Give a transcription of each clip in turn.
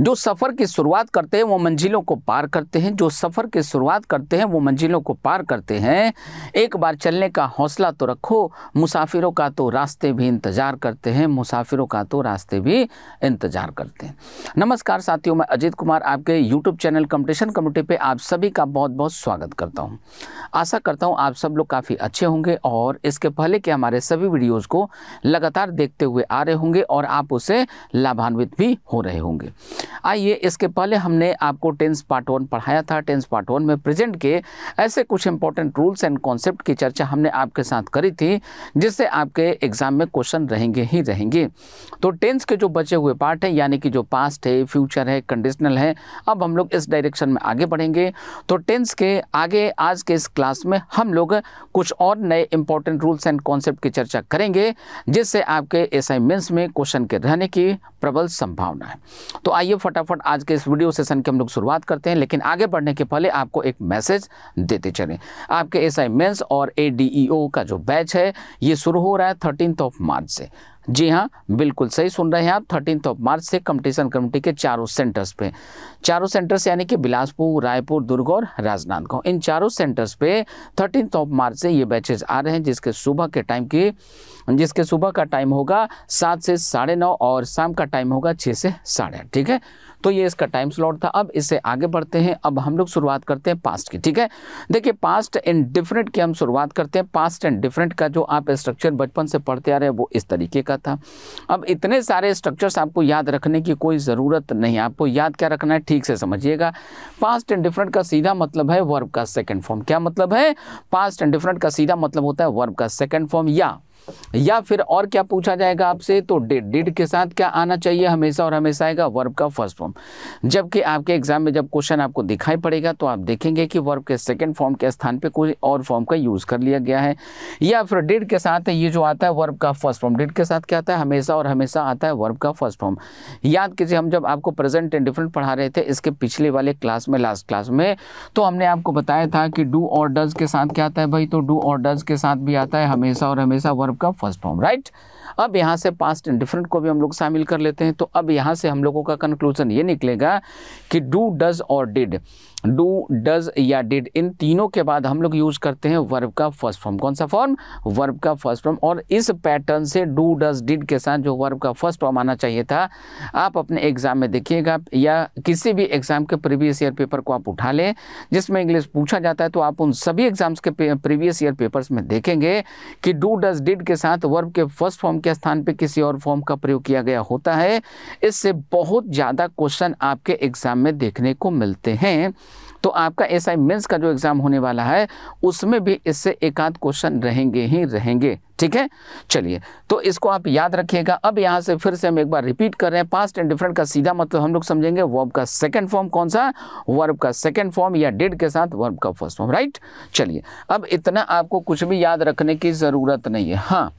जो सफ़र की शुरुआत करते हैं वो मंजिलों को पार करते हैं जो सफ़र की शुरुआत करते हैं वो मंजिलों को पार करते हैं एक बार चलने का हौसला तो रखो मुसाफिरों का तो रास्ते भी इंतज़ार करते हैं मुसाफिरों का तो रास्ते भी इंतज़ार करते हैं नमस्कार साथियों मैं अजीत कुमार आपके यूट्यूब चैनल कम्पटिशन कमेटी पे आप सभी का बहुत बहुत स्वागत करता हूँ आशा करता हूँ आप सब लोग काफ़ी अच्छे होंगे और इसके पहले के हमारे सभी वीडियोज़ को लगातार देखते हुए आ रहे होंगे और आप उसे लाभान्वित भी हो रहे होंगे आइए इसके पहले हमने आपको टेंस पार्ट वन पढ़ाया था टेंस पार्ट वन में प्रेजेंट के ऐसे कुछ इंपॉर्टेंट रूल्स एंड कॉन्सेप्ट की चर्चा हमने आपके साथ करी थी जिससे आपके एग्ज़ाम में क्वेश्चन रहेंगे ही रहेंगे तो टेंस के जो बचे हुए पार्ट हैं यानी कि जो पास्ट है फ्यूचर है कंडीशनल है अब हम लोग इस डायरेक्शन में आगे बढ़ेंगे तो टेंस के आगे आज के इस क्लास में हम लोग कुछ और नए इंपॉर्टेंट रूल्स एंड कॉन्सेप्ट की चर्चा करेंगे जिससे आपके एस में क्वेश्चन के रहने की प्रबल संभावना है तो आइए फटाफट आज के इस वीडियो सेशन की हम लोग शुरुआत करते हैं लेकिन आगे बढ़ने के पहले आपको एक मैसेज देते चलें आपके एस आई मेन्स और ए का जो बैच है ये शुरू हो रहा है थर्टीन ऑफ मार्च से जी हाँ बिल्कुल सही सुन रहे हैं आप थर्टीन ऑफ मार्च से कंपटीशन कमेटी के चारों सेंटर्स पे चारों सेंटर्स यानी कि बिलासपुर रायपुर दुर्ग और राजनांदगांव इन चारों सेंटर्स पे थर्टीन ऑफ मार्च से ये बैचेज आ रहे हैं जिसके सुबह के टाइम की जिसके सुबह का टाइम होगा सात से साढ़े नौ और शाम का टाइम होगा छः से साढ़े ठीक है तो ये इसका टाइम स्लॉट था अब इससे आगे बढ़ते हैं अब हम लोग शुरुआत करते हैं पास्ट की ठीक है देखिए पास्ट एंड डिफरेंट की हम शुरुआत करते हैं पास्ट एंड डिफरेंट का जो आप स्ट्रक्चर बचपन से पढ़ते आ रहे हैं वो इस तरीके का था अब इतने सारे स्ट्रक्चर्स आपको याद रखने की कोई ज़रूरत नहीं आपको याद क्या रखना है ठीक से समझिएगा पास्ट एंड डिफरेंट का सीधा मतलब है वर्ब का सेकेंड फॉर्म क्या मतलब है पास्ट एंड डिफरेंट का सीधा मतलब होता है वर्ब का सेकेंड फॉर्म या या फिर और क्या पूछा जाएगा आपसे तो डिड डिड के साथ क्या आना चाहिए हमेशा और हमेशा आएगा वर्ब का फर्स्ट फॉर्म जबकि आपके एग्जाम में जब क्वेश्चन आपको दिखाई पड़ेगा तो आप देखेंगे कि वर्ब के सेकंड फॉर्म के स्थान पे कोई और फॉर्म का यूज़ कर लिया गया है या फिर डिड के साथ ये जो आता है वर्ब का फर्स्ट फॉर्म डिड के साथ क्या आता है हमेशा और हमेशा आता है वर्ब का फर्स्ट फॉर्म याद कीजिए हम जब आपको प्रेजेंट एंड डिफरेंट पढ़ा रहे थे इसके पिछले वाले क्लास में लास्ट क्लास में तो हमने आपको बताया था कि डू और डज के साथ क्या आता है भाई तो डू और डज के साथ भी आता है हमेशा और हमेशा वर्ब का फर्स्ट फॉर्म राइट अब यहाँ से पास्ट एंड डिफरेंट को भी हम लोग शामिल कर लेते हैं तो अब यहाँ से हम लोगों का कंक्लूजन ये निकलेगा कि डू डज और डिड डू डज या डिड इन तीनों के बाद हम लोग यूज करते हैं वर्ब का फर्स्ट फॉर्म कौन सा फॉर्म वर्ब का फर्स्ट फॉर्म और इस पैटर्न से डू डज डिड के साथ जो वर्ब का फर्स्ट फॉर्म आना चाहिए था आप अपने एग्जाम में देखिएगा या किसी भी एग्जाम के प्रीवियस ईयर पेपर को आप उठा लें जिसमें इंग्लिश पूछा जाता है तो आप उन सभी एग्जाम्स के प्रीवियस ईयर पेपर्स में देखेंगे कि डू डज डिड के साथ वर्ब के फर्स्ट फॉर्म के स्थान पर किसी और फॉर्म का प्रयोग किया गया होता है इससे बहुत ज़्यादा क्वेश्चन आपके एग्जाम में देखने को मिलते हैं तो आपका एस आई मेन्स का जो एग्ज़ाम होने वाला है उसमें भी इससे एक आध क्वेश्चन रहेंगे ही रहेंगे ठीक है चलिए तो इसको आप याद रखिएगा अब यहाँ से फिर से हम एक बार रिपीट कर रहे हैं पास्ट एंड डिफरेंट का सीधा मतलब हम लोग समझेंगे वर्ब का सेकंड फॉर्म कौन सा वर्ब का सेकंड फॉर्म या डेड के साथ वर्ब का फर्स्ट फॉर्म राइट चलिए अब इतना आपको कुछ भी याद रखने की ज़रूरत नहीं है हाँ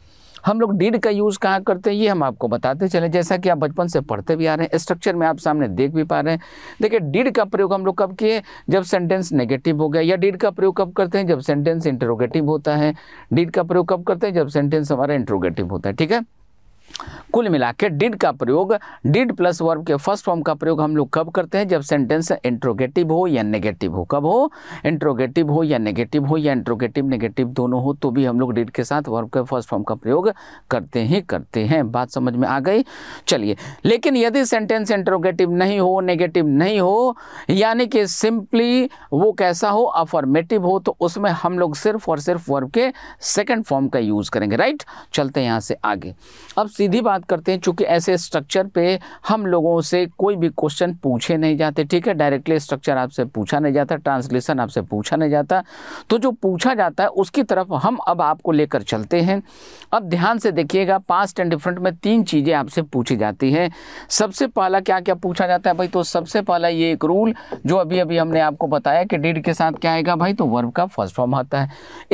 हम लोग डीड का यूज़ कहाँ करते हैं ये हम आपको बताते चले जैसा कि आप बचपन से पढ़ते भी आ रहे हैं स्ट्रक्चर में आप सामने देख भी पा रहे हैं देखिए डीड का प्रयोग हम लोग कब किए जब सेंटेंस नेगेटिव हो गया या डीड का प्रयोग कब करते हैं जब सेंटेंस इंटरोगेटिव होता है डीड का प्रयोग कब करते हैं जब सेंटेंस हमारा इंटरोगेटिव होता है ठीक है कुल मिला के डिड का प्रयोग डिड प्लस वर्ब के फर्स्ट फॉर्म का प्रयोग हम लोग कब करते हैं जब सेंटेंस इंट्रोगेटिव हो या नेगेटिव हो कब हो इंट्रोगेटिव हो या नेगेटिव हो या इंट्रोगेटिव नेगेटिव दोनों हो तो भी हम लोग डिड के साथ वर्ब के फर्स्ट फॉर्म का प्रयोग करते ही करते हैं बात समझ में आ गई चलिए लेकिन यदि सेंटेंस इंट्रोगेटिव नहीं हो नेगेटिव नहीं हो यानी कि सिंपली वो कैसा हो अफॉर्मेटिव हो तो उसमें हम लोग सिर्फ और सिर्फ वर्ब के सेकेंड फॉर्म का यूज़ करेंगे राइट चलते हैं यहाँ से आगे अब सीधी बात करते हैं चूंकि ऐसे स्ट्रक्चर पे हम लोगों से कोई भी क्वेश्चन पूछे नहीं जाते ठीक है डायरेक्टली स्ट्रक्चर आपसे पूछा नहीं जाता ट्रांसलेशन आपसे पूछा नहीं जाता तो जो पूछा जाता है उसकी तरफ हम अब आपको लेकर चलते हैं अब ध्यान से देखिएगा पास्ट एंड डिफरेंट में तीन चीज़ें आपसे पूछी जाती हैं सबसे पहला क्या क्या पूछा जाता है भाई तो सबसे पहला ये एक रूल जो अभी अभी हमने आपको बताया कि डीड के साथ क्या आएगा भाई तो वर्ब का फर्स्ट फॉर्म आता है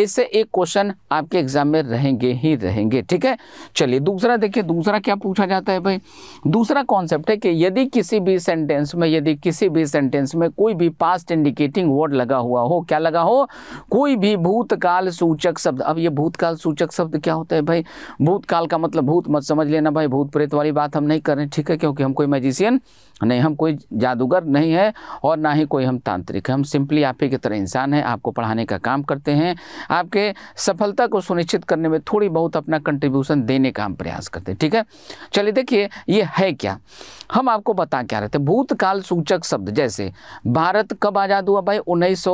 इससे एक क्वेश्चन आपके एग्जाम में रहेंगे ही रहेंगे ठीक है चलिए दूसरा देखिए देखिए दूसरा क्या पूछा जाता है भाई दूसरा कॉन्सेप्ट है कि यदि किसी भी सेंटेंस में यदि किसी भी सेंटेंस में कोई भी पास्ट इंडिकेटिंग वर्ड लगा हुआ हो क्या लगा हो कोई भी भूतकाल सूचक शब्द अब ये भूतकाल सूचक शब्द क्या होता है भाई भूतकाल का मतलब भूत मत समझ लेना भाई भूत प्रेत वाली बात हम नहीं कर रहे ठीक है क्योंकि हम कोई मैजिशियन नहीं हम कोई जादूगर नहीं है और ना ही कोई हम तांत्रिक हम सिंपली आप ही की तरह इंसान हैं आपको पढ़ाने का काम करते हैं आपके सफलता को सुनिश्चित करने में थोड़ी बहुत अपना कंट्रीब्यूशन देने का हम प्रयास करते हैं करते ठीक है चलिए देखिए ये है क्या हम आपको बता क्या रहे थे भूतकाल सूचक शब्द जैसे भारत कब आज़ाद हुआ भाई उन्नीस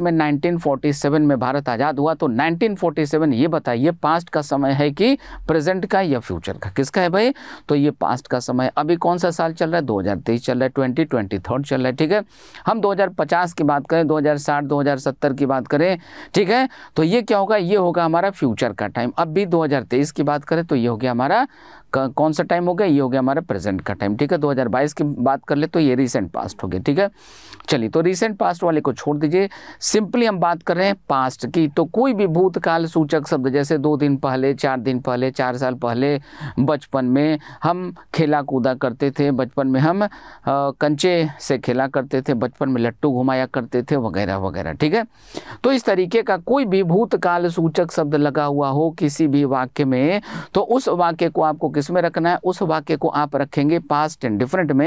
में 1947 में भारत आज़ाद हुआ तो 1947 ये बताइए पास्ट का समय है कि प्रेजेंट का या फ्यूचर का किसका है भाई तो ये पास्ट का समय अभी कौन सा साल चल रहा है दो चल रहा है ट्वेंटी ट्वेंटी थर्ड चल रहा है ठीक है हम 2050 की बात करें 2060 2070 की बात करें ठीक है तो ये क्या होगा ये होगा हमारा फ्यूचर का टाइम अब भी 2023 की बात करें तो ये हो गया हमारा கூட कौन सा टाइम हो गया ये हो गया हमारा प्रेजेंट का टाइम ठीक है 2022 की बात कर ले तो ये रिसेंट पास्ट हो गया ठीक है चलिए तो रिसेंट पास्ट वाले को छोड़ दीजिए सिंपली हम बात कर रहे हैं पास्ट की तो कोई भी भूतकाल सूचक शब्द जैसे दो दिन पहले चार दिन पहले चार साल पहले बचपन में हम खेला कूदा करते थे बचपन में हम आ, कंचे से खेला करते थे बचपन में लट्टू घुमाया करते थे वगैरह वगैरह ठीक है तो इस तरीके का कोई भी भूतकाल सूचक शब्द लगा हुआ हो किसी भी वाक्य में तो उस वाक्य को आपको किस में रखना है उस वाक्य को आप रखेंगे पास्ट एंड डिफरेंट में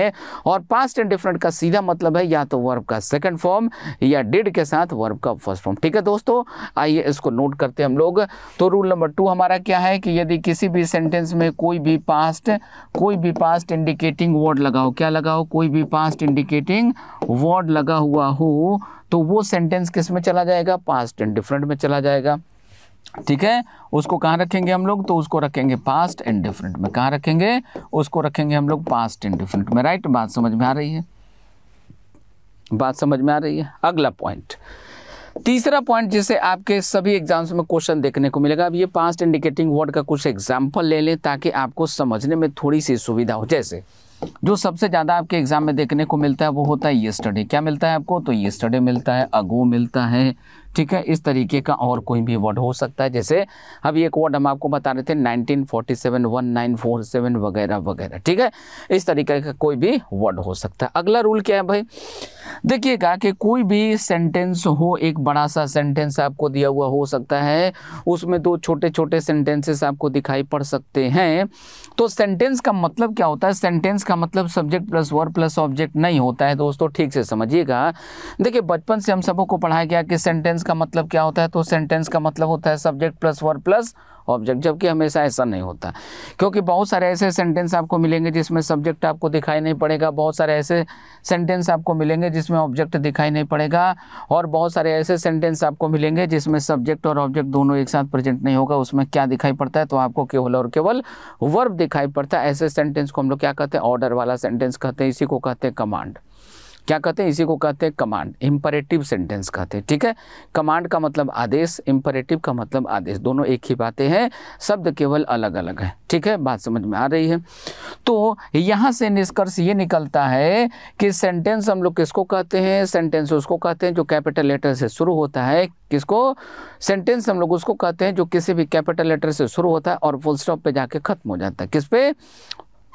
और पास्ट एंड डिफरेंट का सीधा मतलब है या तो वर्ब का सेकंड फॉर्म या डिड के साथ वर्ब का फर्स्ट फॉर्म ठीक है दोस्तों आइए इसको नोट करते हैं हम लोग तो रूल नंबर टू हमारा क्या है कि यदि किसी भी सेंटेंस में कोई भी पास्ट कोई भी पास्ट इंडिकेटिंग वर्ड लगाओ क्या लगाओ कोई भी पास्ट इंडिकेटिंग वर्ड लगा हुआ हो तो वो सेंटेंस किस में चला जाएगा पास्ट एंड डिफरेंट में चला जाएगा ठीक है उसको कहाँ रखेंगे हम लोग तो उसको रखेंगे पास्ट डिफरेंट में कहाँ रखेंगे उसको रखेंगे हम लोग पास्ट डिफरेंट में राइट बात समझ में आ रही है बात समझ में आ रही है अगला पॉइंट तीसरा पॉइंट जिसे आपके सभी एग्जाम्स में क्वेश्चन देखने को मिलेगा अब ये पास्ट इंडिकेटिंग वर्ड का कुछ एग्जाम्पल ले लें ताकि आपको समझने में थोड़ी सी सुविधा हो जैसे जो सबसे ज़्यादा आपके एग्ज़ाम में देखने को मिलता है वो होता है ये स्टडी क्या मिलता है आपको तो ये स्टडी मिलता है अगो मिलता है ठीक है इस तरीके का और कोई भी वर्ड हो सकता है जैसे अब एक वर्ड हम आपको बता रहे थे 1947 1947 वगैरह वगैरह ठीक है इस तरीके का कोई भी वर्ड हो सकता है अगला रूल क्या है भाई देखिएगा कि कोई भी सेंटेंस हो एक बड़ा सा सेंटेंस आपको दिया हुआ हो सकता है उसमें दो छोटे छोटे सेंटेंसेस आपको दिखाई पड़ सकते हैं तो सेंटेंस का मतलब क्या होता है सेंटेंस का मतलब subject plus word plus object नहीं होता है दोस्तों ठीक से समझिएगा देखिए बचपन से हम सबों को पढ़ाया गया कि सेंटेंस सेंटेंस का मतलब क्या होता है तो सेंटेंस का मतलब होता है subject plus verb plus object जबकि हमेशा ऐसा नहीं होता क्योंकि बहुत सारे ऐसे सेंटेंस आपको मिलेंगे जिसमें सब्जेक्ट आपको दिखाई नहीं पड़ेगा बहुत सारे ऐसे सेंटेंस आपको मिलेंगे जिसमें ऑब्जेक्ट दिखाई नहीं पड़ेगा और बहुत सारे ऐसे सेंटेंस आपको मिलेंगे जिसमें सब्जेक्ट और ऑब्जेक्ट दोनों एक साथ प्रेजेंट नहीं होगा उसमें क्या दिखाई पड़ता है तो आपको केवल और केवल वर्ब दिखाई पड़ता है ऐसे सेंटेंस को हम लोग क्या कहते हैं ऑर्डर वाला सेंटेंस कहते हैं इसी को कहते हैं कमांड क्या कहते हैं इसी को कहते हैं कमांड इम्परेटिव सेंटेंस कहते हैं ठीक है कमांड का मतलब आदेश इम्परेटिव का मतलब आदेश दोनों एक ही बातें हैं शब्द केवल अलग अलग है ठीक है बात समझ में आ रही है तो यहाँ से निष्कर्ष ये निकलता है कि सेंटेंस हम लोग किसको कहते हैं सेंटेंस उसको कहते हैं जो कैपिटल लेटर से शुरू होता है किसको सेंटेंस हम लोग उसको कहते हैं जो किसी भी कैपिटल लेटर से शुरू होता है और फुल स्टॉप पे जाके ख़त्म हो जाता है किस पे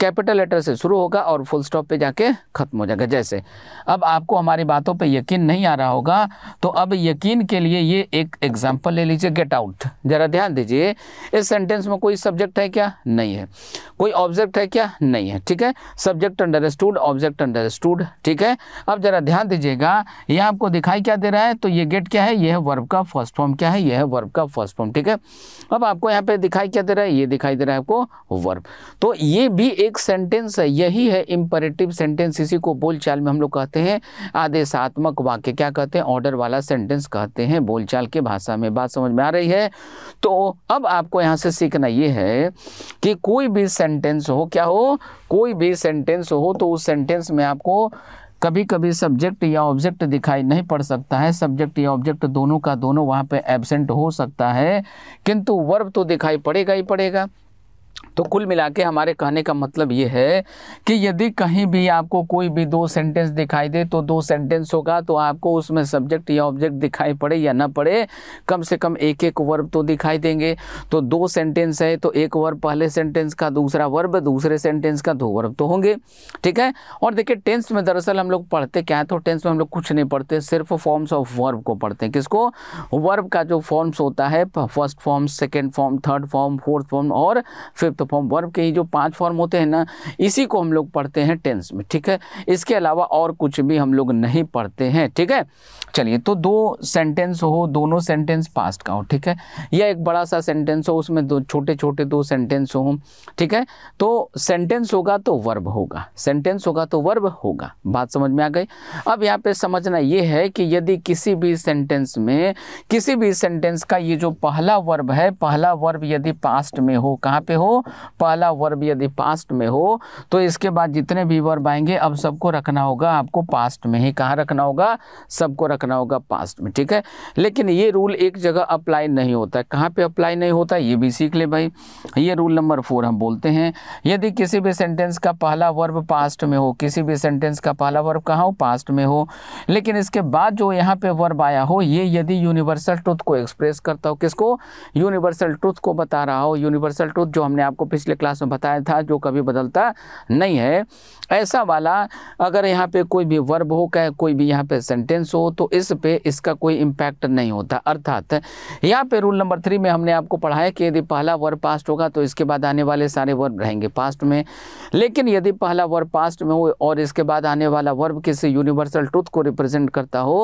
कैपिटल लेटर से शुरू होगा और फुल स्टॉप पे जाके ख़त्म हो जाएगा जैसे अब आपको हमारी बातों पे यकीन नहीं आ रहा होगा तो अब यकीन के लिए ये एक एग्जांपल ले लीजिए गेट आउट ज़रा ध्यान दीजिए इस सेंटेंस में कोई सब्जेक्ट है क्या नहीं है कोई ऑब्जेक्ट है क्या नहीं है ठीक है subject understood object understood ठीक है अब ज़रा ध्यान दीजिएगा यह आपको दिखाई क्या दे रहा है तो ये गेट क्या है यह वर्ब का फर्स्ट फॉर्म क्या है यह वर्ब का फर्स्ट फॉर्म ठीक है अब आपको यहाँ पे दिखाई क्या दे रहा है ये दिखाई दे रहा है आपको वर्ब तो ये भी एक सेंटेंस है यही है इंपरेटिव सेंटेंस इसी को बोलचाल में हम लोग कहते हैं आदेशात्मक वाक्य क्या कहते हैं ऑर्डर वाला सेंटेंस कहते हैं बोलचाल के भाषा में बात समझ में आ रही है तो अब आपको यहाँ से सीखना ये है कि कोई भी सेंटेंस हो क्या हो कोई भी सेंटेंस हो तो उस सेंटेंस में आपको कभी कभी सब्जेक्ट या ऑब्जेक्ट दिखाई नहीं पड़ सकता है सब्जेक्ट या ऑब्जेक्ट दोनों का दोनों वहाँ पे एबसेंट हो सकता है किंतु वर्ब तो दिखाई पड़ेगा ही पड़ेगा तो कुल मिला के हमारे कहने का मतलब ये है कि यदि कहीं भी आपको कोई भी दो सेंटेंस दिखाई दे तो दो सेंटेंस होगा तो आपको उसमें सब्जेक्ट या ऑब्जेक्ट दिखाई पड़े या ना पड़े कम से कम एक एक वर्ब तो दिखाई देंगे तो दो सेंटेंस है तो एक वर्ब पहले सेंटेंस का दूसरा वर्ब दूसरे सेंटेंस का दो वर्ब तो होंगे ठीक है और देखिए टेंस में दरअसल हम लोग पढ़ते क्या है तो टेंस में हम लोग कुछ नहीं पढ़ते सिर्फ फॉर्म्स ऑफ वर्ब को पढ़ते हैं किसको वर्ब का जो फॉर्म्स होता है first form second form third form fourth form और फिफ्थ फॉर्म वर्ब के ही जो पांच फॉर्म होते हैं ना इसी को हम लोग पढ़ते हैं टेंस में ठीक है इसके अलावा और कुछ भी हम लोग नहीं पढ़ते हैं ठीक है चलिए तो दो सेंटेंस हो दोनों सेंटेंस पास्ट का हो ठीक है या एक बड़ा सा सेंटेंस हो उसमें दो छोटे छोटे दो सेंटेंस हो ठीक है तो सेंटेंस होगा तो वर्ब होगा सेंटेंस होगा तो वर्ब होगा बात समझ में आ गई अब यहाँ पे समझना ये है कि यदि किसी भी सेंटेंस में किसी भी सेंटेंस का ये जो पहला वर्ब है पहला वर्ब यदि पास्ट में हो कहाँ पे हो पहला वर्ब यदि पास्ट में हो तो इसके बाद जितने भी वर्ब आएंगे अब सबको रखना होगा आपको पास्ट में ही कहाँ रखना होगा सबको रखना होगा पास्ट में ठीक है लेकिन ये रूल एक जगह अप्लाई नहीं होता है कहाँ पर अप्लाई नहीं होता ये भी सीख ले भाई ये रूल नंबर फोर हम बोलते हैं यदि किसी भी सेंटेंस का पहला वर्ब पास्ट में हो किसी भी सेंटेंस का पहला वर्ब कहाँ हो पास्ट में हो लेकिन इसके बाद जो यहाँ पे वर्ब आया हो ये यदि यूनिवर्सल ट्रुथ को एक्सप्रेस करता हो किसको यूनिवर्सल ट्रुथ को बता रहा हो यूनिवर्सल ट्रुथ जो हमने मैंने आपको पिछले क्लास में बताया था जो कभी बदलता नहीं है ऐसा वाला अगर यहाँ पे कोई भी वर्ब हो कहे कोई भी यहाँ पे सेंटेंस हो तो इस पे इसका कोई इम्पैक्ट नहीं होता अर्थात यहाँ पे रूल नंबर थ्री में हमने आपको पढ़ाया कि यदि पहला वर्ब पास्ट होगा तो इसके बाद आने वाले सारे वर्ब रहेंगे पास्ट में लेकिन यदि पहला वर्ब पास्ट में हो और इसके बाद आने वाला वर्ब किसी यूनिवर्सल ट्रुथ को रिप्रेजेंट करता हो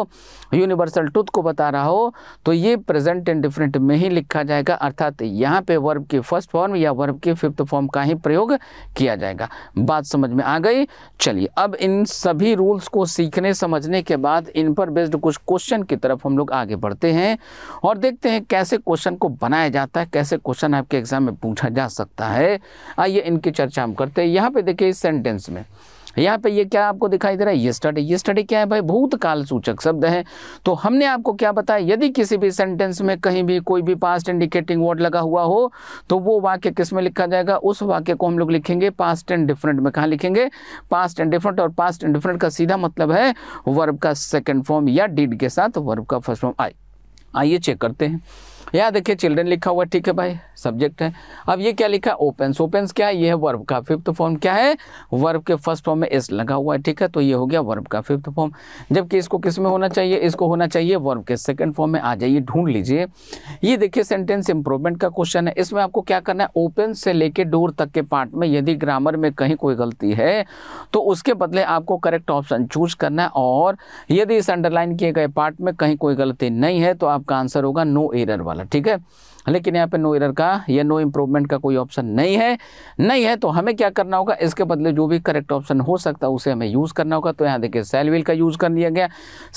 यूनिवर्सल ट्रुथ को बता रहा हो तो ये प्रेजेंट एंड डिफरेंट में ही लिखा जाएगा अर्थात यहाँ पे वर्ब की फर्स्ट फॉर्म या वर्ब वर्ब के फिफ्थ फॉर्म का ही प्रयोग किया जाएगा बात समझ में आ गई चलिए अब इन सभी रूल्स को सीखने समझने के बाद इन पर बेस्ड कुछ क्वेश्चन की तरफ हम लोग आगे बढ़ते हैं और देखते हैं कैसे क्वेश्चन को बनाया जाता है कैसे क्वेश्चन आपके एग्जाम में पूछा जा सकता है आइए इनकी चर्चा हम करते हैं यहाँ पे देखिए सेंटेंस में यहाँ पे ये क्या आपको दिखाई दे रहा है यस्टरडे यस्टरडे क्या है भाई भूतकाल सूचक शब्द है तो हमने आपको क्या बताया यदि किसी भी सेंटेंस में कहीं भी कोई भी पास्ट इंडिकेटिंग वर्ड लगा हुआ हो तो वो वाक्य किस में लिखा जाएगा उस वाक्य को हम लोग लिखेंगे पास्ट एंड डिफरेंट में कहाँ लिखेंगे पास्ट एंड डिफरेंट और पास्ट एंड डिफरेंट का सीधा मतलब है वर्ब का सेकेंड फॉर्म या डीड के साथ वर्ब का फर्स्ट फॉर्म आई आइए चेक करते हैं यहाँ देखिए चिल्ड्रेन लिखा हुआ ठीक है भाई सब्जेक्ट है अब ये क्या लिखा है ओपेंस ओपेंस क्या है ये है वर्ब का फिफ्थ फॉर्म क्या है वर्ब के फर्स्ट फॉर्म में एस लगा हुआ है ठीक है तो ये हो गया वर्ब का फिफ्थ फॉर्म जबकि इसको किस में होना चाहिए इसको होना चाहिए वर्ब के सेकंड फॉर्म में आ जाइए ढूंढ लीजिए ये देखिए सेंटेंस इंप्रूवमेंट का क्वेश्चन है इसमें आपको क्या करना है ओपन से लेके डोर तक के पार्ट में यदि ग्रामर में कहीं कोई गलती है तो उसके बदले आपको करेक्ट ऑप्शन चूज करना है और यदि इस अंडरलाइन किए गए पार्ट में कहीं कोई गलती नहीं है तो आपका आंसर होगा नो एरर वाला ठीक है लेकिन यहाँ पे नो एरर का या नो इम्प्रूवमेंट का कोई ऑप्शन नहीं है नहीं है तो हमें क्या करना होगा इसके बदले जो भी करेक्ट ऑप्शन हो सकता है उसे हमें यूज़ करना होगा तो यहाँ देखिए सेल व्हील का यूज़ कर लिया गया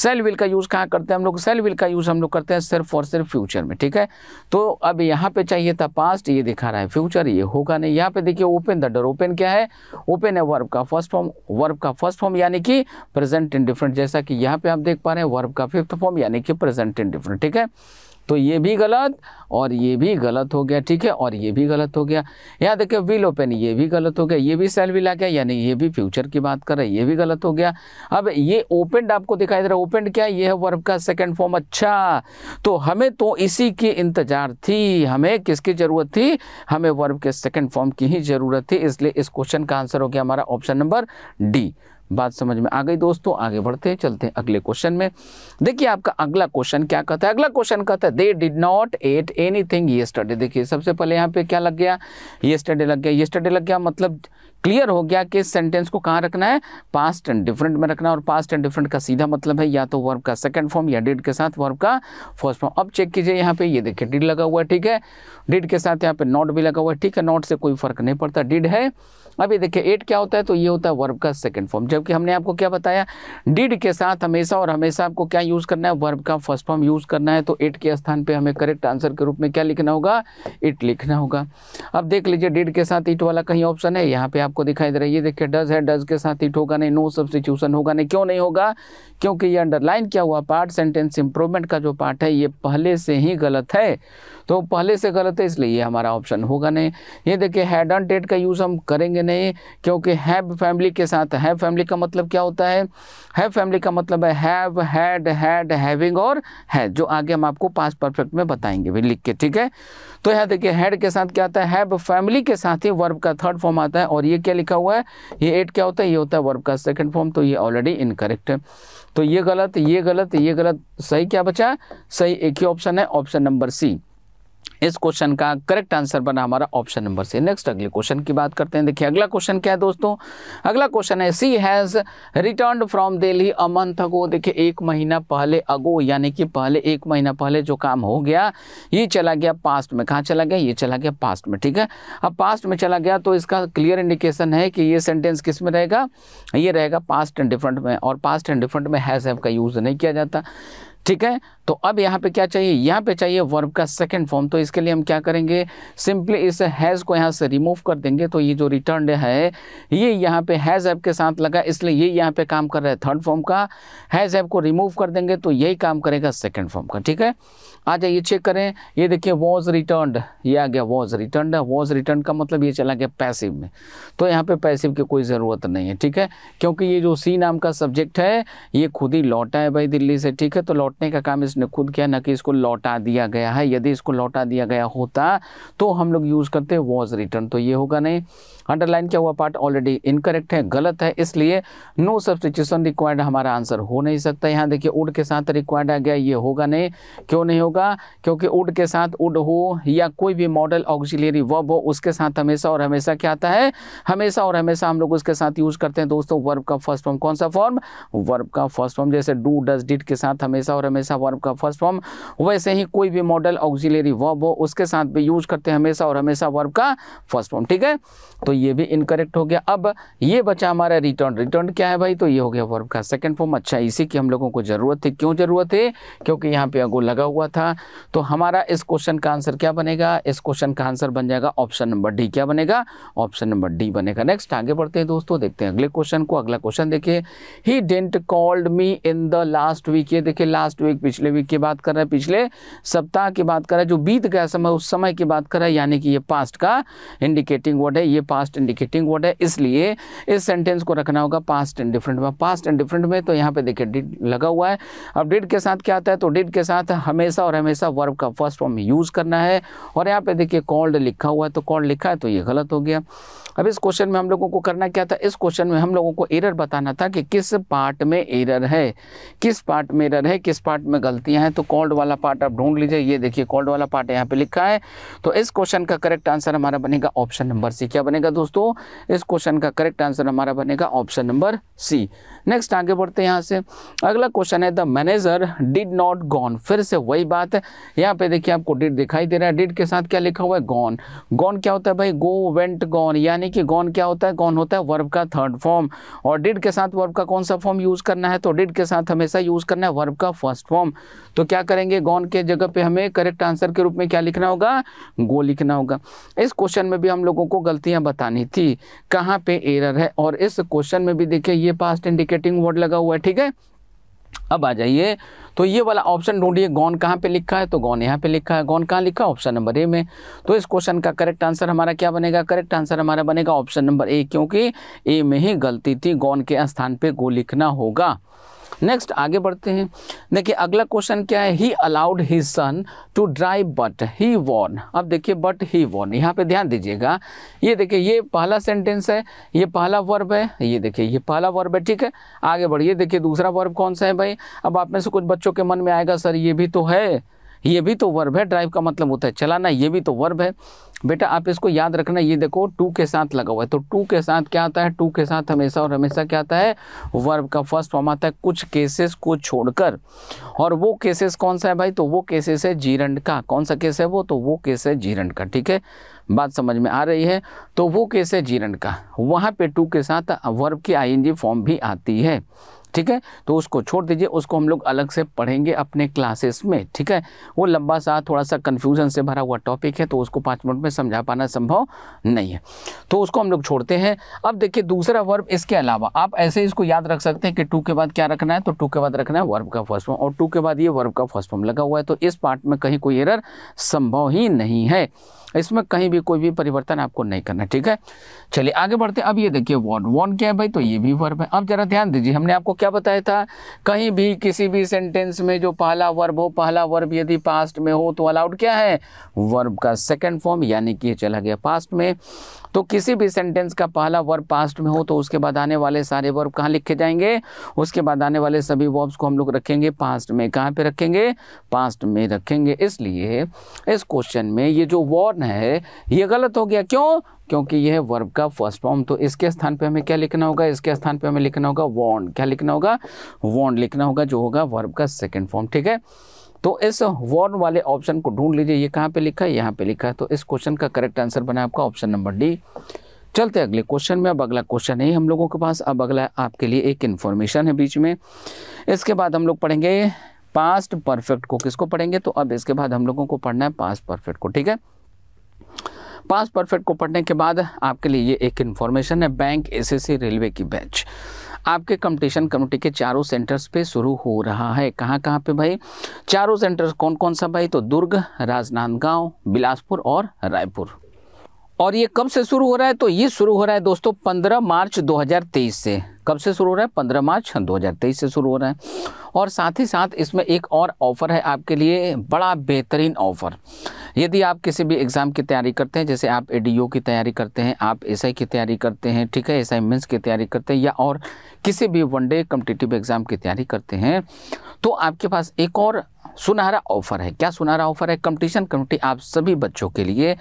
सेल व्हील का यूज़ कहाँ करते हैं हम लोग सेल व्हील का यूज़ हम लोग करते हैं सिर्फ और सिर्फ फ्यूचर में ठीक है तो अब यहाँ पर चाहिए था पास्ट ये दिखा रहा है फ्यूचर ये होगा नहीं यहाँ पर देखिए ओपन द डर ओपन क्या है ओपन है वर्ब का फर्स्ट फॉर्म वर्ब का फर्स्ट फॉर्म यानी कि प्रेजेंट इन डिफरेंट जैसा कि यहाँ पर आप देख पा रहे हैं वर्ब का फिफ्थ फॉर्म यानी कि प्रेजेंट इन डिफरेंट ठीक है तो ये भी गलत और ये भी गलत हो गया ठीक है और ये भी गलत हो गया यहाँ देखिए विल ओपन ये भी गलत हो गया ये भी सेल विल आ गया यानी ये भी फ्यूचर की बात कर रहा है ये भी गलत हो गया अब ये ओपेंड आपको दिखाई दे रहा है ओपेंड क्या ये है वर्ब का सेकेंड फॉर्म अच्छा तो हमें तो इसी की इंतजार थी हमें किसकी ज़रूरत थी हमें वर्ब के सेकेंड फॉर्म की ही ज़रूरत थी इसलिए इस क्वेश्चन का आंसर हो गया हमारा ऑप्शन नंबर डी बात समझ में आ गई दोस्तों आगे बढ़ते हैं चलते हैं अगले क्वेश्चन में देखिए आपका अगला क्वेश्चन क्या कहता है अगला क्वेश्चन कहता है they did not ate anything ये स्टडी देखिए सबसे पहले यहाँ पे क्या लग गया ये स्टडी लग गया ये स्टडी लग गया मतलब क्लियर हो गया कि सेंटेंस को कहाँ रखना है पास्ट एंड डिफरेंट में रखना है और पास्ट एंड डिफरेंट का सीधा मतलब है या तो वर्ब का सेकंड फॉर्म या डिड के साथ वर्ब का फर्स्ट फॉर्म अब चेक कीजिए यहाँ पे ये देखिए डिड लगा हुआ है ठीक है डिड के साथ यहाँ पे नॉट भी लगा हुआ है ठीक है नॉट से कोई फर्क नहीं पड़ता डिड है अब ये देखिए एट क्या होता है तो ये होता है वर्ब का सेकेंड फॉर्म जबकि हमने आपको क्या बताया डिड के साथ हमेशा और हमेशा आपको क्या यूज़ करना है वर्ब का फर्स्ट फॉर्म यूज़ करना है तो एट के स्थान पर हमें करेक्ट आंसर के रूप में क्या लिखना होगा इट लिखना होगा अब देख लीजिए डिड के साथ इट वाला कहीं ऑप्शन है यहाँ पे आपको दिखाई दे रहा है ये देखिए डज है डज के साथ इट होगा नहीं नो सब्सिट्यूशन होगा नहीं क्यों नहीं होगा क्योंकि ये अंडरलाइन क्या हुआ पार्ट सेंटेंस इंप्रूवमेंट का जो पार्ट है ये पहले से ही गलत है तो पहले से गलत है इसलिए ये हमारा ऑप्शन होगा नहीं ये देखिए हैड ऑन डेट का यूज़ हम करेंगे नहीं क्योंकि हैव फैमिली के साथ हैव फैमिली का मतलब क्या होता है हैव फैमिली का मतलब है हैव हैड हैड हैविंग और है जो आगे हम आपको पास परफेक्ट में बताएंगे भी लिख के ठीक है तो यहाँ देखिए हैड के साथ क्या आता है हैव फैमिली के साथ ही वर्ब का थर्ड फॉर्म आता है और ये क्या लिखा हुआ है ये एट क्या होता है ये होता है वर्ब का सेकेंड फॉर्म तो ये ऑलरेडी इनकरेक्ट है तो ये गलत ये गलत ये गलत सही क्या बचा सही एक ही ऑप्शन है ऑप्शन नंबर सी इस क्वेश्चन का करेक्ट आंसर बना हमारा ऑप्शन नंबर सी नेक्स्ट अगले क्वेश्चन की बात करते हैं देखिए अगला क्वेश्चन क्या है दोस्तों अगला क्वेश्चन है she has return from Delhi a month ago देखिए एक महीना पहले अगो यानी कि पहले एक महीना पहले जो काम हो गया ये चला गया पास्ट में कहाँ चला गया ये चला गया पास्ट में ठीक है अब पास्ट में चला गया तो इसका क्लियर इंडिकेशन है कि ये सेंटेंस किस में रहेगा ये रहेगा पास्ट एंड डिफरेंट में और पास्ट एंड डिफरेंट में हैज़ हैव का यूज़ नहीं किया जाता ठीक है तो अब यहाँ पे क्या चाहिए यहाँ पे चाहिए वर्ब का सेकंड फॉर्म तो इसके लिए हम क्या करेंगे सिंपली इस हैज़ को यहाँ से रिमूव कर देंगे तो ये जो रिटर्न है ये यहाँ पे हैज़ ऐप के साथ लगा इसलिए ये यहाँ पे काम कर रहा है थर्ड फॉर्म का हैज़ ऐप को रिमूव कर देंगे तो यही काम करेगा सेकेंड फॉर्म का ठीक है आ जाइए चेक करें ये देखिए वॉज रिटर्न ये आ गया वॉज रिटर्न वॉज रिटर्न का मतलब ये चला गया पैसिव में तो यहाँ पे पैसिव की कोई ज़रूरत नहीं है ठीक है क्योंकि ये जो सी नाम का सब्जेक्ट है ये खुद ही लौटा है भाई दिल्ली से ठीक है तो लौट लौटने का काम इसने खुद किया न कि इसको लौटा दिया गया है यदि इसको लौटा दिया गया होता तो हम लोग यूज़ करते वॉज रिटर्न तो ये होगा नहीं अंडरलाइन किया हुआ पार्ट ऑलरेडी इनकरेक्ट है गलत है इसलिए नो सब्सटीट्यूशन रिक्वायर्ड हमारा आंसर हो नहीं सकता यहाँ देखिए उड के साथ रिक्वायर्ड आ गया ये होगा नहीं क्यों नहीं होगा क्योंकि उड के साथ उड हो या कोई भी मॉडल ऑक्सिलियरी वर्ब हो उसके साथ हमेशा और हमेशा क्या आता है हमेशा और हमेशा हम लोग उसके साथ यूज करते हैं दोस्तों वर्ब का फर्स्ट फॉर्म कौन सा फॉर्म वर्ब का फर्स्ट फॉर्म जैसे डू डज डिट के साथ हमेशा और हमेशा वर्ब का फर्स्ट फॉर्म वैसे ही कोई भी मॉडल ऑक्सिलरी वर्ब हो उसके साथ भी यूज करते हैं हमेशा और हमेशा वर्ब का फर्स्ट फॉर्म ठीक है तो तो ये भी इनकरेक्ट हो गया अब ये बचा हमारा रिटर्न रिटर्न क्या है भाई तो ये हो गया वर्ब का सेकंड फॉर्म अच्छा इसी की हम लोगों को ज़रूरत थी क्यों ज़रूरत है क्योंकि यहाँ पे अगो लगा हुआ था तो हमारा इस क्वेश्चन का आंसर क्या बनेगा इस क्वेश्चन का आंसर बन जाएगा ऑप्शन नंबर डी क्या बनेगा ऑप्शन नंबर डी बनेगा नेक्स्ट आगे बढ़ते हैं दोस्तों देखते हैं अगले क्वेश्चन को अगला क्वेश्चन देखिए he didn't called me in the last week ये देखिए लास्ट वीक पिछले वीक की बात कर रहे हैं पिछले सप्ताह की बात कर रहे हैं जो बीत गया समय उस समय की बात कर रहे हैं यानी कि ये पास्ट का इंडिकेटिंग वर्ड है ये पास्ट पास्ट इंडिकेटिंग वर्ड है इसलिए इस सेंटेंस को रखना होगा पास्ट एंड डिफरेंट में पास्ट एंड डिफरेंट में तो यहाँ पे देखिए डिड लगा हुआ है अब डिड के साथ क्या आता है तो डिड के साथ हमेशा और हमेशा वर्ब का फर्स्ट फॉर्म यूज़ करना है और यहाँ पे देखिए कॉल्ड लिखा हुआ है तो कॉल्ड लिखा है तो ये गलत हो गया अब इस क्वेश्चन में हम लोगों को करना क्या था इस क्वेश्चन में हम लोगों को एरर बताना था कि किस पार्ट में एरर है किस पार्ट में एरर है किस पार्ट में गलतियां हैं तो कॉल्ड वाला पार्ट आप ढूंढ लीजिए ये देखिए कॉल्ड वाला पार्ट यहाँ पे लिखा है तो इस क्वेश्चन का करेक्ट आंसर हमारा बनेगा ऑप्शन नंबर सी क्या बनेगा दोस्तों इस क्वेश्चन का करेक्ट आंसर हमारा बनेगा ऑप्शन नंबर सी नेक्स्ट आगे बढ़ते हैं यहाँ से अगला क्वेश्चन है the manager did not gone फिर से वही बात है यहाँ पे देखिए आपको डिड दिखाई दे रहा है डिड के साथ क्या लिखा हुआ है गॉन गॉन क्या होता है भाई गो वेंट गॉन यानी यानी कि गॉन क्या होता है गॉन होता है वर्ब का थर्ड फॉर्म और डिड के साथ वर्ब का कौन सा फॉर्म यूज़ करना है तो डिड के साथ हमेशा यूज़ करना है वर्ब का फर्स्ट फॉर्म तो क्या करेंगे गॉन के जगह पे हमें करेक्ट आंसर के रूप में क्या लिखना होगा गो लिखना होगा इस क्वेश्चन में भी हम लोगों को गलतियां बतानी थी कहाँ पे एरर है और इस क्वेश्चन में भी देखिए ये पास्ट इंडिकेटिंग वर्ड लगा हुआ है ठीक है अब आ जाइए तो ये वाला ऑप्शन ढूंढिए गौन कहाँ पे लिखा है तो गौन यहाँ पे लिखा है गौन कहाँ लिखा है ऑप्शन नंबर ए में तो इस क्वेश्चन का करेक्ट आंसर हमारा क्या बनेगा करेक्ट आंसर हमारा बनेगा ऑप्शन नंबर ए क्योंकि ए में ही गलती थी गौन के स्थान पे गो लिखना होगा नेक्स्ट आगे बढ़ते हैं देखिए अगला क्वेश्चन क्या है he allowed his son to drive but he won अब देखिए बट ही वॉन यहाँ पे ध्यान दीजिएगा ये देखिए ये पहला सेंटेंस है ये पहला वर्ब है ये देखिए ये पहला वर्ब है ठीक है आगे बढ़िए देखिए दूसरा वर्ब कौन सा है भाई अब आप में से कुछ बच्चों के मन में आएगा सर ये भी तो है ये भी तो वर्ब है ड्राइव का मतलब होता है चलाना ये भी तो वर्ब है बेटा आप इसको याद रखना ये देखो टू के साथ लगा हुआ है तो टू के साथ क्या आता है टू के साथ हमेशा और हमेशा क्या आता है वर्ब का फर्स्ट फॉर्म आता है कुछ केसेस को छोड़कर और वो केसेस कौन सा है भाई तो वो केसेस है जीरंड का कौन सा केस है वो तो वो केस है जीरंड का ठीक है बात समझ में आ रही है तो वो केस है जीरंड का वहाँ पे टू के साथ वर्ब की आई फॉर्म भी आती है ठीक है तो उसको छोड़ दीजिए उसको हम लोग अलग से पढ़ेंगे अपने क्लासेस में ठीक है वो लंबा सा थोड़ा सा कन्फ्यूजन से भरा हुआ टॉपिक है तो उसको पाँच मिनट में समझा पाना संभव नहीं है तो उसको हम लोग छोड़ते हैं अब देखिए दूसरा वर्ब इसके अलावा आप ऐसे इसको याद रख सकते हैं कि टू के बाद क्या रखना है तो टू के बाद रखना है वर्ब का फर्स्ट फॉर्म और टू के बाद ये वर्ब का फर्स्ट फॉर्म लगा हुआ है तो इस पार्ट में कहीं कोई एरर संभव ही नहीं है इसमें कहीं भी कोई भी परिवर्तन आपको नहीं करना ठीक है चलिए आगे बढ़ते हैं अब ये देखिए वॉन वॉन क्या है भाई तो ये भी वर्ब है अब जरा ध्यान दीजिए हमने आपको क्या बताया था कहीं भी किसी भी सेंटेंस में जो पहला वर्ब हो पहला वर्ब यदि पास्ट में हो तो अलाउड क्या है वर्ब का सेकेंड फॉर्म यानी कि चला गया पास्ट में तो किसी भी सेंटेंस का पहला वर्ब पास्ट में हो तो उसके बाद आने वाले सारे वर्ब कहाँ लिखे जाएंगे उसके बाद आने वाले सभी वर्ब्स को हम लोग रखेंगे पास्ट में कहाँ पे रखेंगे पास्ट में रखेंगे इसलिए इस क्वेश्चन में ये जो वर्न है ये गलत हो गया क्यों क्योंकि यह वर्ब का फर्स्ट फॉर्म तो इसके स्थान पे हमें क्या लिखना होगा इसके स्थान पे हमें लिखना होगा वॉन्ड क्या लिखना होगा वॉन्ड लिखना होगा जो होगा वर्ब का सेकेंड फॉर्म ठीक है तो इस वॉर्न वाले ऑप्शन को ढूंढ लीजिए ये कहाँ पे लिखा है यहाँ पे लिखा है तो इस क्वेश्चन का करेक्ट आंसर बना आपका ऑप्शन नंबर डी चलते अगले क्वेश्चन में अब अगला क्वेश्चन है हम लोगों के पास अब अगला आपके लिए एक इन्फॉर्मेशन है बीच में इसके बाद हम लोग पढ़ेंगे पास्ट परफेक्ट को किसको पढ़ेंगे तो अब इसके बाद हम लोगों को पढ़ना है पास्ट परफेक्ट को ठीक है पास्ट परफेक्ट को पढ़ने के बाद आपके लिए ये एक इन्फॉर्मेशन है बैंक एसएससी रेलवे की बैच आपके कंपटीशन कमेटी के चारों सेंटर्स पे शुरू हो रहा है कहाँ कहाँ पे भाई चारों सेंटर्स कौन कौन सा भाई तो दुर्ग राजनांदगांव बिलासपुर और रायपुर और ये कब से शुरू हो रहा है तो ये शुरू हो रहा है दोस्तों 15 मार्च 2023 से कब से शुरू हो रहा है 15 मार्च 2023 से शुरू हो रहा है और साथ ही साथ इसमें एक और ऑफ़र है आपके लिए बड़ा बेहतरीन ऑफ़र यदि आप किसी भी एग्ज़ाम की तैयारी करते हैं जैसे आप ए की तैयारी करते हैं आप एस की तैयारी करते हैं ठीक है एस आई की तैयारी करते हैं या और किसी भी वनडे कम्पिटिटिव एग्ज़ाम की तैयारी करते हैं तो आपके पास एक और सुनहरा ऑफर है क्या सुनहरा ऑफर है कंपटीशन कमेटी आप सभी बच्चों के लिए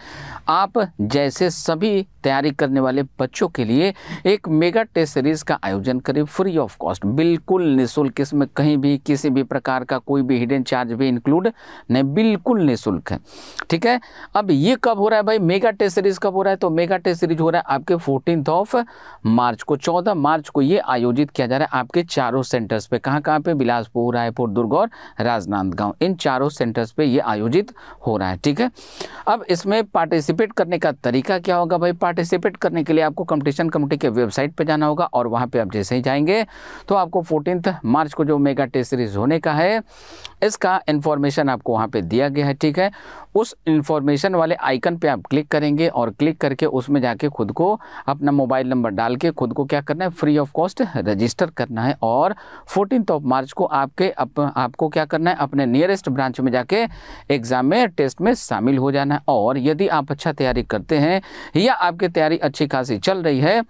आप जैसे सभी तैयारी करने वाले बच्चों के लिए एक मेगा टेस्ट सीरीज़ का आयोजन करें फ्री ऑफ कॉस्ट बिल्कुल निःशुल्क इसमें कहीं भी किसी भी प्रकार का कोई भी हिडन चार्ज भी इंक्लूड नहीं बिल्कुल निःशुल्क है ठीक है अब ये कब हो रहा है भाई मेगा टेस्ट सीरीज कब हो रहा है तो मेगा टेस्ट सीरीज हो रहा है आपके फोर्टीन ऑफ मार्च को चौदह मार्च को ये आयोजित किया जा रहा है आपके चारों सेंटर्स पे कहाँ कहाँ पे बिलासपुर रायपुर दुर्ग और राजनांदगांव इन चारों सेंटर्स पे ये आयोजित हो रहा है ठीक है अब इसमें पार्टिसिपेट करने का तरीका क्या होगा भाई पार्टिसिपेट करने के लिए आपको कंपटीशन कमेटी के वेबसाइट पर जाना होगा और वहाँ पे आप जैसे ही जाएंगे तो आपको फोर्टीन मार्च को जो मेगा टेस्ट सीरीज़ होने का है इसका इन्फॉर्मेशन आपको वहाँ पे दिया गया है ठीक है उस इन्फॉर्मेशन वाले आइकन पे आप क्लिक करेंगे और क्लिक करके उसमें जाके खुद को अपना मोबाइल नंबर डाल के खुद को क्या करना है फ्री ऑफ कॉस्ट रजिस्टर करना है और फोर्टीन ऑफ मार्च को आपके अप, आपको क्या करना है अपने नियरेस्ट ब्रांच में जाके एग्ज़ाम में टेस्ट में शामिल हो जाना है और यदि आप अच्छा तैयारी करते हैं या आपकी तैयारी अच्छी खासी चल रही है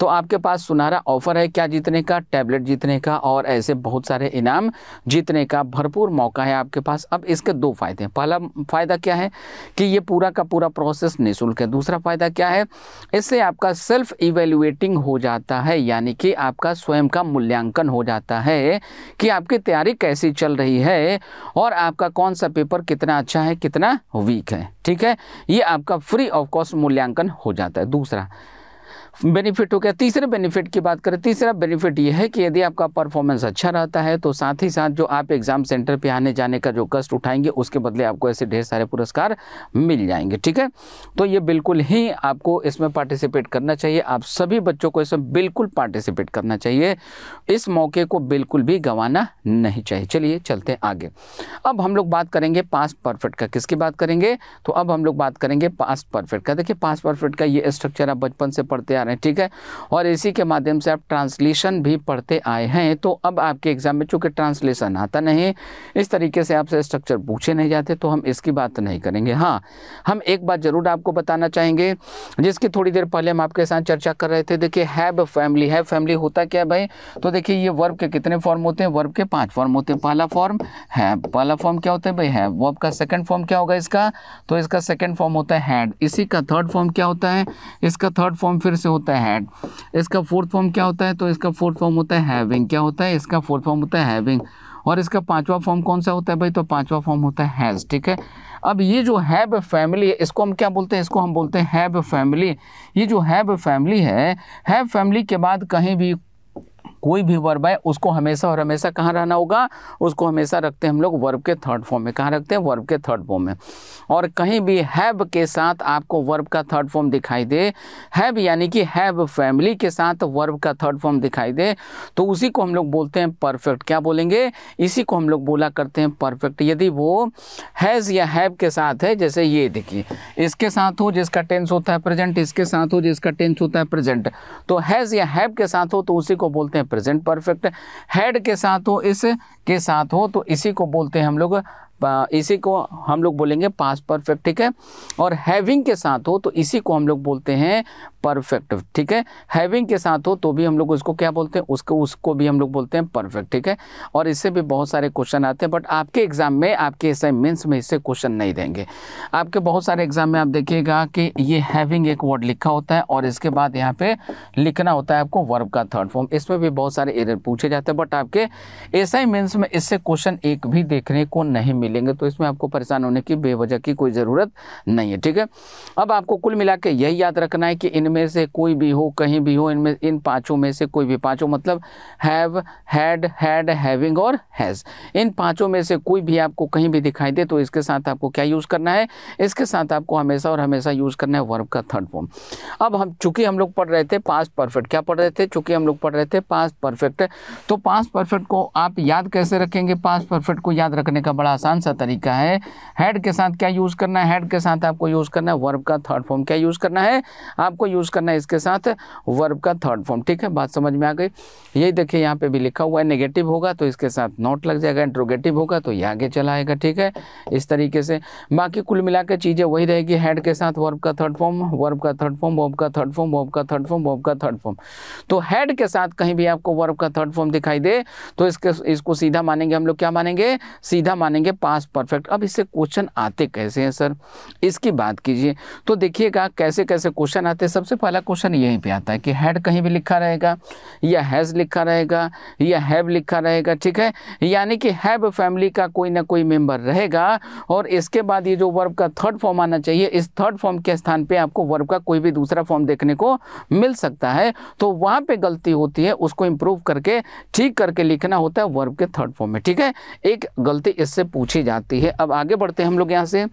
तो आपके पास सुनहरा ऑफर है क्या जीतने का टैबलेट जीतने का और ऐसे बहुत सारे इनाम इनाम जीतने का भरपूर मौका है आपके पास अब इसके दो फायदे हैं पहला फ़ायदा क्या है कि ये पूरा का पूरा प्रोसेस निःशुल्क है दूसरा फ़ायदा क्या है इससे आपका सेल्फ इवेल्युएटिंग हो जाता है यानी कि आपका स्वयं का मूल्यांकन हो जाता है कि आपकी तैयारी कैसी चल रही है और आपका कौन सा पेपर कितना अच्छा है कितना वीक है ठीक है ये आपका फ्री ऑफ कॉस्ट मूल्यांकन हो जाता है दूसरा बेनिफिट हो गया तीसरे बेनिफिट की बात करें तीसरा बेनिफिट ये है कि यदि आपका परफॉर्मेंस अच्छा रहता है तो साथ ही साथ जो आप एग्ज़ाम सेंटर पे आने जाने का जो कष्ट उठाएंगे उसके बदले आपको ऐसे ढेर सारे पुरस्कार मिल जाएंगे ठीक है तो ये बिल्कुल ही आपको इसमें पार्टिसिपेट करना चाहिए आप सभी बच्चों को इसमें बिल्कुल पार्टिसिपेट करना चाहिए इस मौके को बिल्कुल भी गंवाना नहीं चाहिए चलिए चलते हैं आगे अब हम लोग बात करेंगे पास परफेक्ट का किसकी बात करेंगे तो अब हम लोग बात करेंगे पास परफेक्ट का देखिए पास परफेक्ट का ये स्ट्रक्चर आप बचपन से पढ़ते आ रहे हैं ठीक है और इसी के माध्यम से आप ट्रांसलेशन भी पढ़ते आए हैं तो अब आपके एग्ज़ाम में चूंकि ट्रांसलेशन आता नहीं इस तरीके से आपसे स्ट्रक्चर पूछे नहीं जाते तो हम इसकी बात नहीं करेंगे हाँ हम एक बात ज़रूर आपको बताना चाहेंगे जिसकी थोड़ी देर पहले हम आपके साथ चर्चा कर रहे थे देखिए हैब फैमिली हैब फैमिली होता क्या भाई तो देखिए ये वर्ब के कितने फॉर्म होते हैं वर्ब के पांच फॉर्म होते हैं पहला फॉर्म है पहला फॉर्म क्या होता है भाई है वर्ब का सेकंड फॉर्म क्या होगा इसका तो इसका सेकंड फॉर्म होता है हैड इसी का थर्ड फॉर्म क्या होता है इसका थर्ड फॉर्म फिर से होता है हैड इसका फोर्थ फॉर्म क्या होता है तो इसका फोर्थ फॉर्म होता है हैविंग क्या होता है इसका फोर्थ फॉर्म होता है हैविंग और इसका पांचवा फॉर्म कौन सा होता है भाई तो पांचवा फॉर्म होता है हैज़ ठीक है अब ये जो हैब फैमिली है इसको हम क्या बोलते हैं इसको हम बोलते हैं हैब फैमिली ये जो हैब फैमिली है हैब फैमिली के बाद कहीं भी कोई भी वर्ब है उसको हमेशा और हमेशा कहाँ रहना होगा उसको हमेशा रखते हैं हम लोग वर्ब के थर्ड फॉर्म में कहाँ रखते हैं वर्ब के थर्ड फॉर्म में और कहीं भी हैव के साथ आपको वर्ब का थर्ड फॉर्म दिखाई दे हैव यानी कि हैव फैमिली के साथ वर्ब का थर्ड फॉर्म दिखाई दे तो उसी को हम लोग बोलते हैं परफेक्ट क्या बोलेंगे इसी को हम लोग बोला करते हैं परफेक्ट यदि वो हैज़ या हैव के साथ है जैसे ये देखिए इसके साथ हो जिसका टेंस होता है प्रेजेंट इसके साथ हो जिसका टेंस होता है प्रेजेंट तो हैज़ या हैव के साथ हो तो उसी को बोलते हैं प्रेजेंट परफेक्ट हेड के साथ हो इस के साथ हो तो इसी को बोलते हैं हम लोग इसी को हम लोग बोलेंगे पास परफेक्ट ठीक है और हैविंग के साथ हो तो इसी को हम लोग बोलते हैं परफेक्ट ठीक है हैविंग के साथ हो तो भी हम लोग उसको क्या बोलते हैं उसको उसको भी हम लोग बोलते हैं परफेक्ट ठीक है और इससे भी बहुत सारे क्वेश्चन आते हैं बट आपके एग्ज़ाम में आपके असाइनमेंट्स में इससे क्वेश्चन नहीं देंगे आपके बहुत सारे एग्ज़ाम में आप देखिएगा कि ये हैविंग एक वर्ड लिखा होता है और इसके बाद यहाँ पे लिखना होता है आपको वर्ब का थर्ड फॉर्म इसमें भी बहुत सारे एरर पूछे जाते हैं बट आपके असाइनमेंट्स में इससे क्वेश्चन एक भी देखने को नहीं मिले मिलेंगे तो इसमें आपको परेशान होने की बेवजह की कोई ज़रूरत नहीं है ठीक है अब आपको कुल मिला यही याद रखना है कि इनमें से कोई भी हो कहीं भी हो इनमें इन पाँचों में से कोई भी पाँचों मतलब हैव हैड हैड हैविंग और हैज़ इन पाँचों में से कोई भी आपको कहीं भी दिखाई दे तो इसके साथ आपको क्या यूज़ करना है इसके साथ आपको हमेशा और हमेशा यूज़ करना है वर्ब का थर्ड फॉर्म अब हम चूँकि हम लोग पढ़ रहे थे पास्ट परफेक्ट क्या पढ़ रहे थे चूँकि हम लोग पढ़ रहे थे पास्ट परफेक्ट तो पास्ट परफेक्ट को आप याद कैसे रखेंगे पास्ट परफेक्ट को याद रखने का बड़ा आसान आसान सा तरीका है हेड के साथ क्या यूज़ करना है हेड के साथ आपको यूज़ करना है वर्ब का थर्ड फॉर्म क्या यूज़ करना है आपको यूज़ करना है इसके साथ वर्ब का थर्ड फॉर्म ठीक है बात समझ में आ गई यही देखिए यहाँ पे भी लिखा हुआ है नेगेटिव होगा तो इसके साथ नॉट लग जाएगा इंट्रोगेटिव होगा तो ये आगे चला आएगा ठीक है इस तरीके से बाकी कुल मिला चीज़ें वही रहेगी हेड के साथ वर्ब का थर्ड फॉर्म वर्ब का थर्ड फॉर्म वर्ब का थर्ड फॉर्म वर्ब का थर्ड फॉर्म वर्ब का थर्ड फॉर्म तो हेड के साथ कहीं भी आपको वर्ब का थर्ड फॉर्म दिखाई दे तो इसके इसको सीधा मानेंगे हम लोग क्या मानेंगे सीधा मानेंगे पास परफेक्ट अब इससे क्वेश्चन आते कैसे हैं सर इसकी बात कीजिए तो देखिएगा कैसे कैसे क्वेश्चन आते हैं सबसे पहला क्वेश्चन यहीं पे आता है कि हैड कहीं भी लिखा रहेगा या हैज़ लिखा रहेगा या हैव लिखा रहेगा ठीक है यानी कि हैव फैमिली का कोई ना कोई मेम्बर रहेगा और इसके बाद ये जो वर्ब का थर्ड फॉर्म आना चाहिए इस थर्ड फॉर्म के स्थान पर आपको वर्ब का कोई भी दूसरा फॉर्म देखने को मिल सकता है तो वहाँ पर गलती होती है उसको इम्प्रूव करके ठीक करके लिखना होता है वर्ब के थर्ड फॉर्म में ठीक है एक गलती इससे पूछी पूछी जाती है अब आगे बढ़ते हैं हम लोग यहाँ से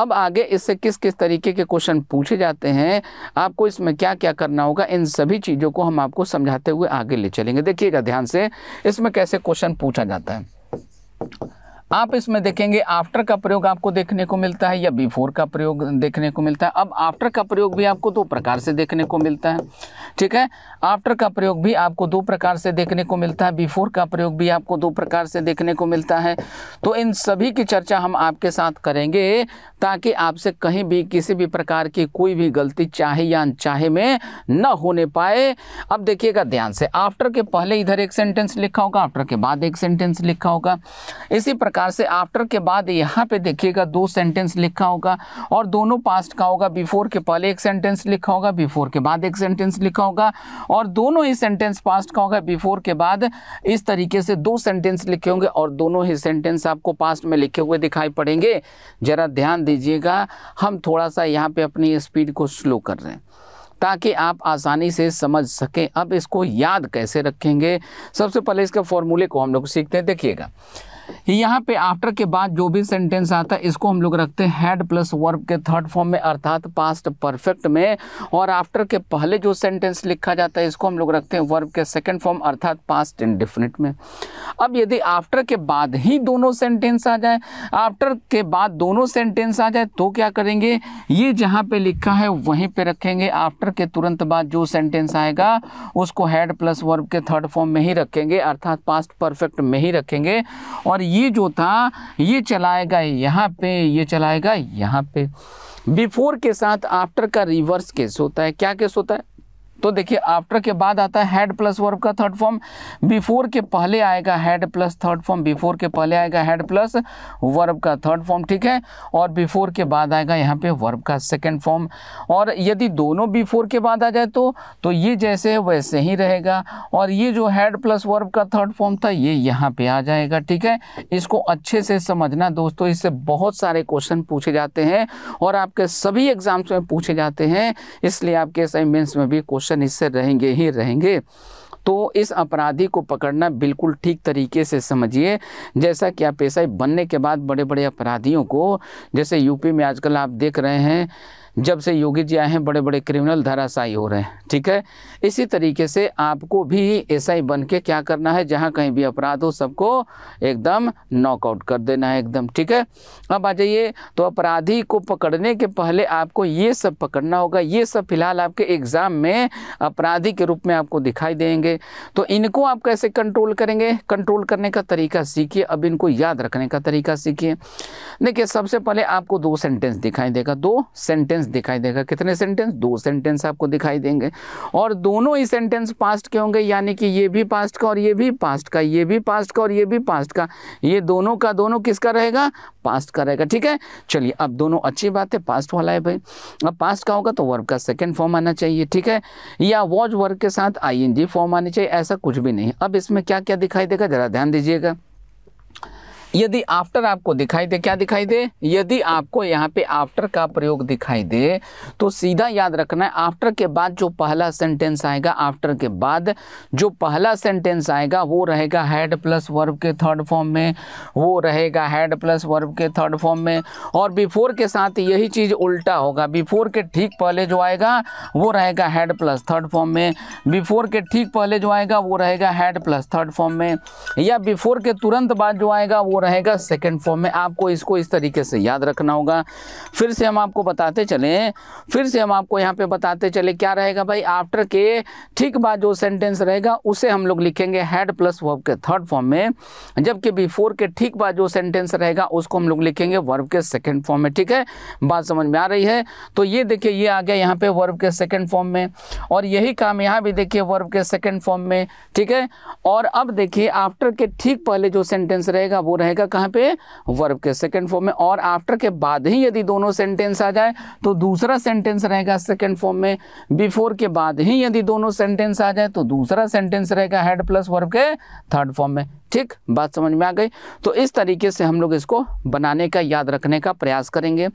अब आगे इससे किस किस तरीके के क्वेश्चन पूछे जाते हैं आपको इसमें क्या क्या करना होगा इन सभी चीज़ों को हम आपको समझाते हुए आगे ले चलेंगे देखिएगा ध्यान से इसमें कैसे क्वेश्चन पूछा जाता है आप इसमें देखेंगे आफ्टर का प्रयोग आपको देखने को मिलता है या बिफोर का प्रयोग देखने को मिलता है अब आफ्टर का प्रयोग भी आपको दो प्रकार से देखने को मिलता है ठीक है आफ्टर का प्रयोग भी आपको दो प्रकार से देखने को मिलता है बिफोर का प्रयोग भी आपको दो प्रकार से देखने को मिलता है तो इन सभी की चर्चा हम आपके साथ करेंगे ताकि आपसे कहीं भी किसी भी प्रकार की कोई भी गलती चाहे या अनचाहे में न होने पाए अब देखिएगा ध्यान से आफ्टर के पहले इधर एक सेंटेंस लिखा होगा आफ्टर के बाद एक सेंटेंस लिखा होगा इसी प्रकार प्रकार से आफ्टर के बाद यहाँ पे देखिएगा दो सेंटेंस लिखा होगा और दोनों पास्ट का होगा बिफोर के पहले एक सेंटेंस लिखा होगा बिफोर के बाद एक सेंटेंस लिखा होगा और दोनों ही सेंटेंस पास्ट का होगा बिफोर के बाद इस तरीके से दो सेंटेंस लिखे होंगे और दोनों ही सेंटेंस आपको पास्ट में लिखे हुए दिखाई पड़ेंगे ज़रा ध्यान दीजिएगा हम थोड़ा सा यहाँ पे अपनी स्पीड को स्लो कर रहे हैं ताकि आप आसानी से समझ सकें अब इसको याद कैसे रखेंगे सबसे पहले इसके फॉर्मूले को हम लोग सीखते हैं देखिएगा यहाँ पे आफ्टर के बाद जो भी सेंटेंस आता है इसको हम लोग रखते हैं हैड प्लस वर्ब के थर्ड फॉर्म में अर्थात पास्ट परफेक्ट में और आफ्टर के पहले जो सेंटेंस लिखा जाता है इसको हम लोग रखते हैं वर्ब के सेकंड फॉर्म अर्थात पास्ट इंडिफिनिट में अब यदि आफ्टर के बाद ही दोनों सेंटेंस आ जाए आफ्टर के बाद दोनों सेंटेंस आ जाए तो क्या करेंगे ये जहाँ पर लिखा है वहीं पर रखेंगे आफ्टर के तुरंत बाद जो सेंटेंस आएगा उसको हैड प्लस वर्ब के थर्ड फॉर्म में ही रखेंगे अर्थात पास्ट परफेक्ट में ही रखेंगे और ये जो था ये चलाएगा यहाँ पे ये चलाएगा यहाँ पे बिफोर के साथ आफ्टर का रिवर्स केस होता है क्या केस होता है तो देखिए आफ्टर के बाद आता है हेड प्लस वर्ब का थर्ड फॉर्म बिफोर के पहले आएगा had plus third form before के पहले आएगा हेड प्लस वर्ब का थर्ड फॉर्म ठीक है और बिफोर के बाद आएगा यहाँ पे वर्ब का सेकेंड फॉर्म और यदि दोनों बिफोर के बाद आ जाए तो तो ये जैसे है वैसे ही रहेगा और ये जो हैड प्लस वर्ब का थर्ड फॉर्म था ये यहाँ पे आ जाएगा ठीक है इसको अच्छे से समझना दोस्तों इससे बहुत सारे क्वेश्चन पूछे जाते हैं और आपके सभी एग्जाम्स में पूछे जाते हैं इसलिए आपके असाइनमेंट्स में भी क्वेश्चन कनेक्शन इससे रहेंगे ही रहेंगे तो इस अपराधी को पकड़ना बिल्कुल ठीक तरीके से समझिए जैसा कि आप पेशा बनने के बाद बड़े बड़े अपराधियों को जैसे यूपी में आजकल आप देख रहे हैं जब से योगी जी आए हैं बड़े बड़े क्रिमिनल धराशाई हो रहे हैं ठीक है इसी तरीके से आपको भी एसआई बन के क्या करना है जहाँ कहीं भी अपराध हो सबको एकदम नॉकआउट कर देना है एकदम ठीक है अब आ जाइए तो अपराधी को पकड़ने के पहले आपको ये सब पकड़ना होगा ये सब फिलहाल आपके एग्ज़ाम में अपराधी के रूप में आपको दिखाई देंगे तो इनको आप कैसे कंट्रोल करेंगे कंट्रोल करने का तरीका सीखिए अब इनको याद रखने का तरीका सीखिए देखिए सबसे पहले आपको दो सेंटेंस दिखाई देगा दो सेंटेंस सेंटेंस दिखाई देगा कितने सेंटेंस दो सेंटेंस आपको दिखाई देंगे और दोनों ही सेंटेंस पास्ट के होंगे यानी कि ये भी पास्ट का और ये भी पास्ट का ये भी पास्ट का और ये भी पास्ट का ये दोनों का दोनों किसका रहेगा पास्ट का रहेगा ठीक है चलिए अब दोनों अच्छी बात है पास्ट वाला है भाई अब पास्ट का होगा तो वर्ब का सेकेंड फॉर्म आना चाहिए ठीक है या वॉज वर्ब के साथ आई फॉर्म आनी चाहिए ऐसा कुछ भी नहीं अब इसमें क्या क्या दिखाई देगा ज़रा ध्यान दीजिएगा यदि आफ्टर आपको दिखाई दे क्या दिखाई दे यदि आपको यहाँ पे आफ्टर का प्रयोग दिखाई दे तो सीधा याद रखना है आफ्टर के बाद जो पहला सेंटेंस आएगा आफ्टर के बाद जो पहला सेंटेंस आएगा वो रहेगा हेड प्लस वर्ब के थर्ड फॉर्म में वो रहेगा हेड प्लस वर्ब के थर्ड फॉर्म में और बिफोर के साथ यही चीज़ उल्टा होगा बिफोर के ठीक पहले जो आएगा वो रहेगा हेड प्लस थर्ड फॉर्म में बिफोर के ठीक पहले जो आएगा वो रहेगा हेड प्लस थर्ड फॉर्म में या बिफोर के तुरंत बाद जो आएगा वो रहेगा सेकेंड फॉर्म में आपको इसको इस तरीके से याद रखना होगा फिर से हम आपको बताते चलें फिर से हम आपको यहाँ पे बताते चले क्या रहेगा भाई आफ्टर के ठीक बाद जो सेंटेंस रहेगा उसे हम लोग लिखेंगे हैड प्लस वर्ब के थर्ड फॉर्म में जबकि बिफोर के ठीक बाद जो सेंटेंस रहेगा उसको हम लोग लिखेंगे वर्ब के सेकेंड फॉर्म में ठीक है बात समझ में आ रही है तो ये देखिए ये आ गया यहाँ पे वर्ब के सेकेंड फॉर्म में और यही काम यहाँ भी देखिए वर्ब के सेकेंड फॉर्म में ठीक है और अब देखिए आफ्टर के ठीक पहले जो सेंटेंस रहेगा वो रहेगा रहेगा कहाँ पे वर्ब के सेकेंड फॉर्म में और आफ्टर के बाद ही यदि दोनों सेंटेंस आ जाए तो दूसरा सेंटेंस रहेगा सेकेंड फॉर्म में बिफोर के बाद ही यदि दोनों सेंटेंस आ जाए तो दूसरा सेंटेंस रहेगा हेड प्लस वर्ब के थर्ड फॉर्म में ठीक बात समझ में आ गई तो इस तरीके से हम लोग इसको बनाने का याद रखने का प्रयास करेंगे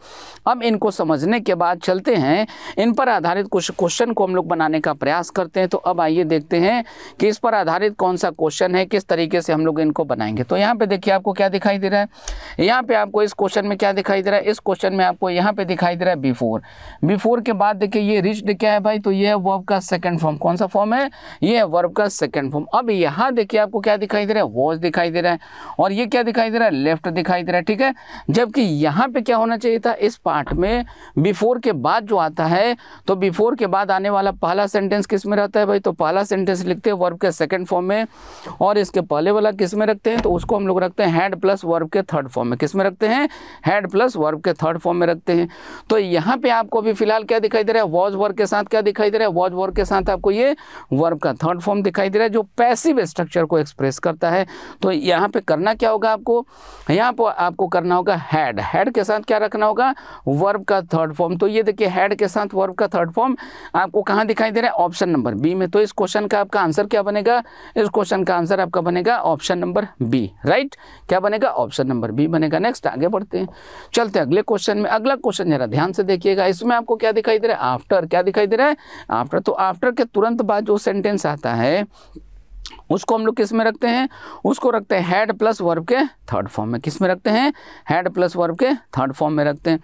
अब इनको समझने के बाद चलते हैं इन पर आधारित कुछ क्वेश्चन को हम लोग बनाने का प्रयास करते हैं तो अब आइए देखते हैं कि इस पर आधारित कौन सा क्वेश्चन है किस तरीके से हम लोग इनको बनाएंगे तो यहाँ पे देखिए आपको क्या क्या दिखाई दे रहा है यहाँ पे आपको इस क्वेश्चन में क्या दिखाई दे रहा है इस क्वेश्चन में आपको यहाँ पे दिखाई दे रहा है बिफोर बिफोर के बाद देखिए ये रिच्ड क्या है भाई तो ये है वर्ब का सेकंड फॉर्म कौन सा फॉर्म है ये है वर्ब का सेकंड फॉर्म अब यहाँ देखिए आपको क्या दिखाई दे रहा है वॉज दिखाई दे रहा है और ये क्या दिखाई दे रहा है लेफ्ट दिखाई दे रहा है ठीक है जबकि यहाँ पे क्या होना चाहिए था इस पार्ट में बिफोर के बाद जो आता है तो बिफोर के बाद आने वाला पहला सेंटेंस किस में रहता है भाई तो पहला सेंटेंस लिखते हैं वर्ब के सेकेंड फॉर्म में और इसके पहले वाला किस में रखते हैं तो उसको हम लोग रखते हैं हैंड प्लस वर्ब के थर्ड फॉर्म में किस में रखते हैं हैड प्लस वर्ब के थर्ड फॉर्म में रखते हैं तो यहाँ पे आपको अभी फिलहाल क्या दिखाई दे रहा है वॉज वर्ग के साथ क्या दिखाई दे रहा है वॉज वर्ग के साथ आपको ये वर्ब का थर्ड फॉर्म दिखाई दे रहा है जो पैसिव स्ट्रक्चर को एक्सप्रेस करता है तो यहाँ पे करना क्या होगा आपको यहाँ पर आपको करना होगा हैड हैड के साथ क्या रखना होगा वर्ब का थर्ड फॉर्म तो ये देखिए हैड के साथ वर्ब का थर्ड फॉर्म आपको कहाँ दिखाई दे रहा है ऑप्शन नंबर बी में तो इस क्वेश्चन का आपका आंसर क्या बनेगा इस क्वेश्चन का आंसर आपका बनेगा ऑप्शन नंबर बी राइट क्या बनेगा ऑप्शन नंबर बी बनेगा नेक्स्ट आगे बढ़ते हैं चलते अगले क्वेश्चन में अगला क्वेश्चन जरा ध्यान से देखिएगा इसमें आपको क्या दिखाई दे रहा है आफ्टर क्या दिखाई दे रहा है आफ्टर तो आफ्टर के तुरंत बाद जो सेंटेंस आता है उसको हम लोग किस में रखते हैं उसको रखते हैं हेड प्लस वर्ब के थर्ड फॉर्म में किस में रखते हैं हेड प्लस वर्ब के थर्ड फॉर्म में रखते हैं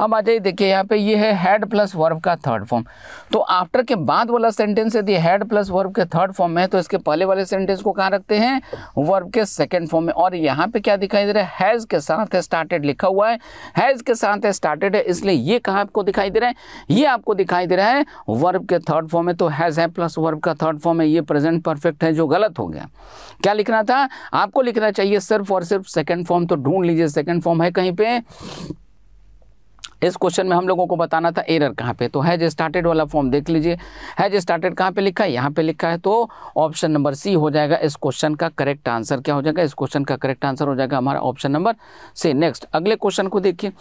अब आ जाइए देखिए यहाँ पे ये है हेड प्लस वर्ब का थर्ड फॉर्म तो आफ्टर के बाद वाला सेंटेंस यदि हेड प्लस वर्ब के थर्ड फॉर्म में है तो इसके पहले वाले सेंटेंस को कहाँ रखते हैं वर्ब के सेकेंड फॉर्म में और यहाँ पर क्या दिखाई दे रहा है हैज़ के साथ स्टार्टेड लिखा हुआ है हैज़ के साथ स्टार्टेड है इसलिए ये कहाँ आपको दिखाई दे रहा है ये आपको दिखाई दे रहा है वर्ब के थर्ड फॉर्म में तो हैज़ है प्लस वर्ब का थर्ड फॉर्म है ये प्रेजेंट परफेक्ट है जो गलत हो गया क्या लिखना था आपको लिखना चाहिए सिर्फ और सिर्फ सेकेंड फॉर्म तो ढूंढ लीजिए सेकेंड फॉर्म है कहीं पर इस क्वेश्चन में हम लोगों को बताना था एरर कहाँ पे तो हैज स्टार्टेड वाला फॉर्म देख लीजिए हैज स्टार्टेड कहाँ पे लिखा है यहाँ पे लिखा है तो ऑप्शन नंबर सी हो जाएगा इस क्वेश्चन का करेक्ट आंसर क्या हो जाएगा इस क्वेश्चन का करेक्ट आंसर हो जाएगा हमारा ऑप्शन नंबर सी नेक्स्ट अगले क्वेश्चन को देखिए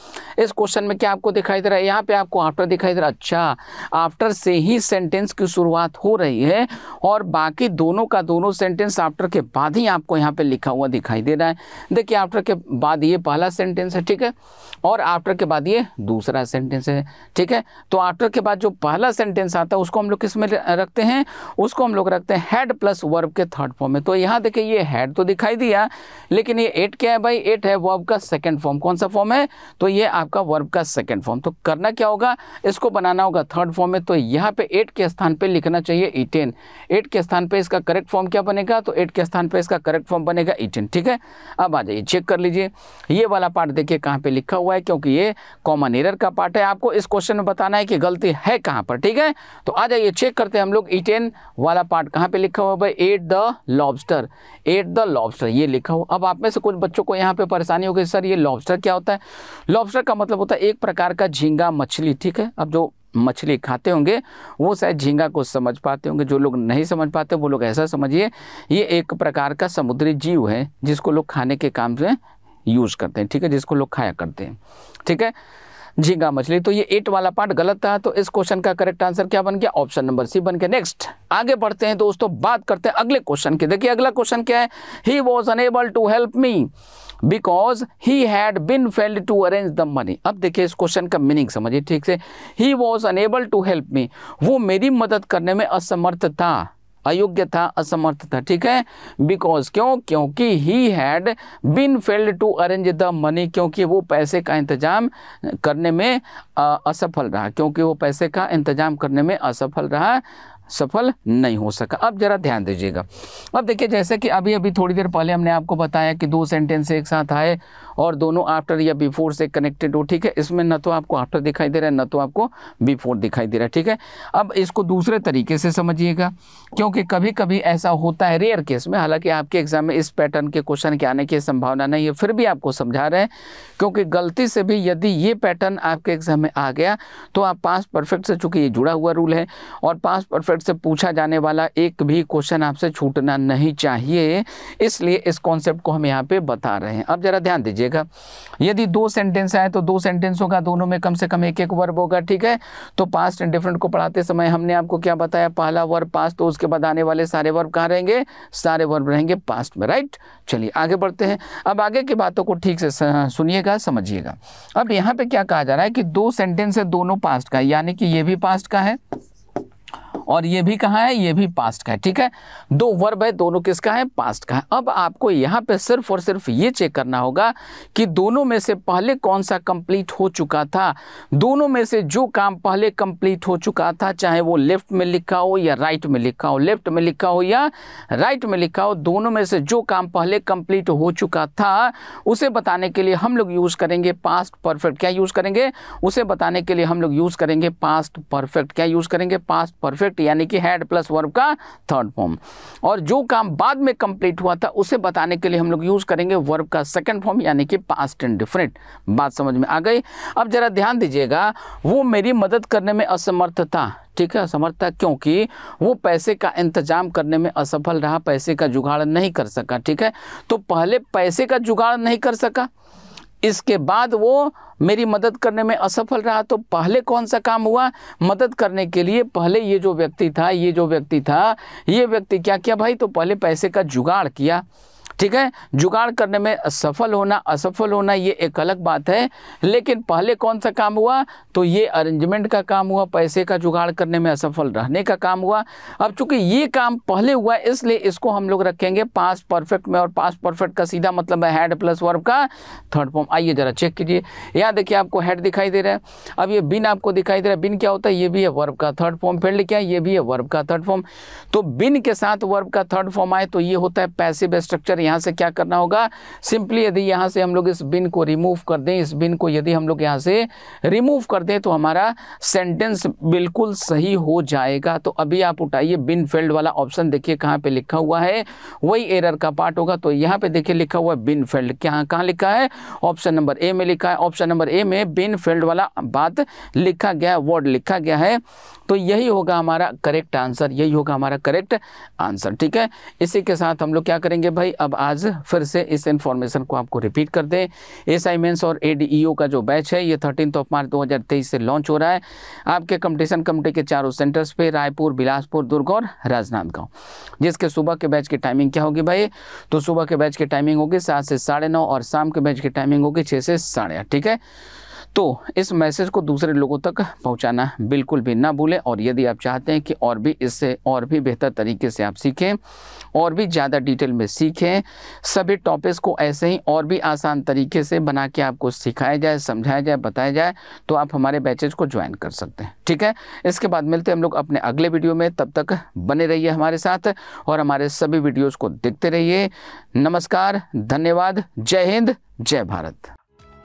इस क्वेश्चन में क्या आपको दिखाई दे रहा है यहाँ पे आपको आफ्टर दिखाई दे रहा अच्छा आफ्टर से ही सेंटेंस की शुरुआत हो रही है और बाकी दोनों का दोनों सेंटेंस आफ्टर के बाद ही आपको यहाँ पे लिखा हुआ दिखाई दे रहा है देखिए आफ्टर के बाद ये पहला सेंटेंस है ठीक है और आफ्टर के बाद ये दूसरा सेंटेंस है ठीक है तो आफ्टर के बाद जो पहला सेंटेंस आता है उसको हम लोग किस में रखते हैं उसको हम लोग रखते हैं हेड प्लस वर्ब के थर्ड फॉर्म में तो यहाँ देखिए ये हेड तो दिखाई दिया लेकिन ये एट क्या है भाई एट है वर्ब का सेकेंड फॉर्म कौन सा फॉर्म है तो ये आपका वर्ब का सेकेंड फॉर्म तो करना क्या होगा इसको बनाना होगा थर्ड फॉर्म में तो यहाँ पे एट के स्थान पर लिखना चाहिए इटेन एट के स्थान पर इसका करेक्ट फॉर्म क्या बनेगा तो एट के स्थान पर इसका करेक्ट फॉर्म बनेगा इटेन ठीक है अब आ जाइए चेक कर लीजिए ये वाला पार्ट देखिए कहाँ पे लिखा हुआ है क्योंकि ये कॉमन मिरर का पार्ट है आपको इस क्वेश्चन में बताना है कि गलती है कहां पर ठीक है तो आ जाइए चेक करते हैं हम लोग इटेन e वाला पार्ट कहां पे लिखा हुआ भाई ate the lobster ate the lobster ये लिखा हुआ अब आप में से कुछ बच्चों को यहां पे परेशानी होगी सर ये लॉबस्टर क्या होता है लॉबस्टर का मतलब होता है एक प्रकार का झींगा मछली ठीक है अब जो मछली खाते होंगे वो शायद झींगा को समझ पाते होंगे जो लोग नहीं समझ पाते वो लोग ऐसा समझिए ये एक प्रकार का समुद्री जीव है जिसको लोग खाने के काम से यूज़ करते हैं ठीक है जिसको लोग खाया करते हैं ठीक है झींगा मछली तो ये एट वाला पार्ट गलत था तो इस क्वेश्चन का करेक्ट आंसर क्या बन गया ऑप्शन नंबर सी बन गया नेक्स्ट आगे बढ़ते हैं दोस्तों बात करते हैं अगले क्वेश्चन की देखिए अगला क्वेश्चन क्या है he was unable to help me because he had been failed to arrange the money अब देखिए इस क्वेश्चन का मीनिंग समझिए ठीक से he was unable to help me वो मेरी मदद करने में असमर्थ था अयोग्य था असमर्थ था ठीक है बिकॉज क्यों क्योंकि he had been failed to arrange the money क्योंकि वो पैसे का इंतजाम करने में असफल रहा क्योंकि वो पैसे का इंतजाम करने में असफल रहा सफल नहीं हो सका अब जरा ध्यान दीजिएगा अब देखिए जैसे कि अभी अभी थोड़ी देर पहले हमने आपको बताया कि दो सेंटेंस एक साथ आए और दोनों आफ्टर या बिफोर से कनेक्टेड हो ठीक है इसमें न तो आपको आफ्टर दिखाई दे रहा है न तो आपको बिफोर दिखाई दे रहा है ठीक है अब इसको दूसरे तरीके से समझिएगा क्योंकि कभी कभी ऐसा होता है रेयर केस में हालांकि आपके एग्जाम में इस पैटर्न के क्वेश्चन के आने की संभावना नहीं है फिर भी आपको समझा रहे हैं क्योंकि गलती से भी यदि ये पैटर्न आपके एग्जाम में आ गया तो आप पास परफेक्ट से चूंकि ये जुड़ा हुआ रूल है और पास परफेक्ट से पूछा जाने वाला एक भी क्वेश्चन आपसे छूटना नहीं चाहिए इसलिए इस कॉन्सेप्ट को हम यहाँ पे बता रहे हैं अब ज़रा ध्यान दीजिए लीजिएगा यदि दो सेंटेंस आए तो दो सेंटेंसों का दोनों में कम से कम एक एक वर्ब होगा ठीक है तो पास्ट एंड डिफरेंट को पढ़ाते समय हमने आपको क्या बताया पहला वर्ब पास्ट तो उसके बाद आने वाले सारे वर्ब कहाँ रहेंगे सारे वर्ब रहेंगे पास्ट में राइट चलिए आगे बढ़ते हैं अब आगे की बातों को ठीक से सुनिएगा समझिएगा अब यहाँ पर क्या कहा जा रहा है कि दो सेंटेंस है दोनों पास्ट का यानी कि ये भी पास्ट का है और ये भी कहा है ये भी पास्ट का है ठीक है दो वर्ब है दोनों किसका है पास्ट का है अब आपको यहाँ पे सिर्फ और सिर्फ ये चेक करना होगा कि दोनों में से पहले कौन सा कंप्लीट हो चुका था दोनों में से जो काम पहले कंप्लीट हो चुका था चाहे वो लेफ्ट में लिखा हो या राइट में लिखा हो लेफ्ट में लिखा हो या राइट में लिखा हो दोनों में से जो काम पहले कंप्लीट हो चुका था उसे बताने के लिए हम लोग यूज़ करेंगे पास्ट परफेक्ट क्या यूज़ करेंगे उसे बताने के लिए हम लोग यूज़ करेंगे पास्ट परफेक्ट क्या यूज़ करेंगे पास्ट परफेक्ट सब्जेक्ट यानी कि हैड प्लस वर्ब का थर्ड फॉर्म और जो काम बाद में कंप्लीट हुआ था उसे बताने के लिए हम लोग यूज़ करेंगे वर्ब का सेकंड फॉर्म यानी कि पास्ट एंड डिफरेंट बात समझ में आ गई अब ज़रा ध्यान दीजिएगा वो मेरी मदद करने में असमर्थ था ठीक है असमर्थ था क्योंकि वो पैसे का इंतजाम करने में असफल रहा पैसे का जुगाड़ नहीं कर सका ठीक है तो पहले पैसे का जुगाड़ नहीं कर सका इसके बाद वो मेरी मदद करने में असफल रहा तो पहले कौन सा काम हुआ मदद करने के लिए पहले ये जो व्यक्ति था ये जो व्यक्ति था ये व्यक्ति क्या किया भाई तो पहले पैसे का जुगाड़ किया ठीक है जुगाड़ करने में सफल होना असफल होना ये एक अलग बात है लेकिन पहले कौन सा काम हुआ तो ये अरेंजमेंट का काम हुआ पैसे का जुगाड़ करने में असफल रहने का काम हुआ अब चूंकि ये काम पहले हुआ इसलिए इसको हम लोग रखेंगे पास परफेक्ट में और पास परफेक्ट का सीधा मतलब है हेड प्लस वर्ब का थर्ड फॉर्म आइए ज़रा चेक कीजिए यहाँ देखिए आपको हेड दिखाई दे रहा है अब ये बिन आपको दिखाई दे रहा है बिन क्या होता है ये भी है वर्ब का थर्ड फॉर्म फिर लिखा ये भी है वर्ब का थर्ड फॉर्म तो बिन के साथ वर्ब का थर्ड फॉर्म आए तो ये होता है पैसिव स्ट्रक्चर यहाँ यहाँ से क्या करना होगा सिंपली यदि यहाँ से हम लोग इस बिन को रिमूव कर दें इस बिन को यदि हम लोग यहाँ से रिमूव कर दें तो हमारा सेंटेंस बिल्कुल सही हो जाएगा तो अभी आप उठाइए बिन फेल्ड वाला ऑप्शन देखिए कहाँ पे लिखा हुआ है वही एरर का पार्ट होगा तो यहाँ पे देखिए लिखा हुआ है बिन फेल्ड क्या कहाँ लिखा है ऑप्शन नंबर ए में लिखा है ऑप्शन नंबर ए में बिन फेल्ड वाला बात लिखा गया वर्ड लिखा गया है तो यही होगा हमारा करेक्ट आंसर यही होगा हमारा करेक्ट आंसर ठीक है इसी के साथ हम लोग क्या करेंगे भाई अब आज फिर से इस इन्फॉर्मेशन को आपको रिपीट कर दें एस आई और ए e का जो बैच है ये थर्टीन ऑफ मार्च दो से लॉन्च हो रहा है आपके कंपटीशन कमेटी के चारों सेंटर्स पे रायपुर बिलासपुर दुर्ग और राजनांदगांव जिसके सुबह के बैच की टाइमिंग क्या होगी भाई तो सुबह के बैच की टाइमिंग होगी सात से साढ़े नौ और शाम के बैच की टाइमिंग होगी छः से साढ़े आठ ठीक है तो इस मैसेज को दूसरे लोगों तक पहुंचाना बिल्कुल भी ना भूलें और यदि आप चाहते हैं कि और भी इससे और भी बेहतर तरीके से आप सीखें और भी ज़्यादा डिटेल में सीखें सभी टॉपिक्स को ऐसे ही और भी आसान तरीके से बना के आपको सिखाया जाए समझाया जाए बताया जाए तो आप हमारे बैचेज को ज्वाइन कर सकते हैं ठीक है इसके बाद मिलते हैं हम लोग अपने अगले वीडियो में तब तक बने रहिए हमारे साथ और हमारे सभी वीडियोज़ को देखते रहिए नमस्कार धन्यवाद जय हिंद जय भारत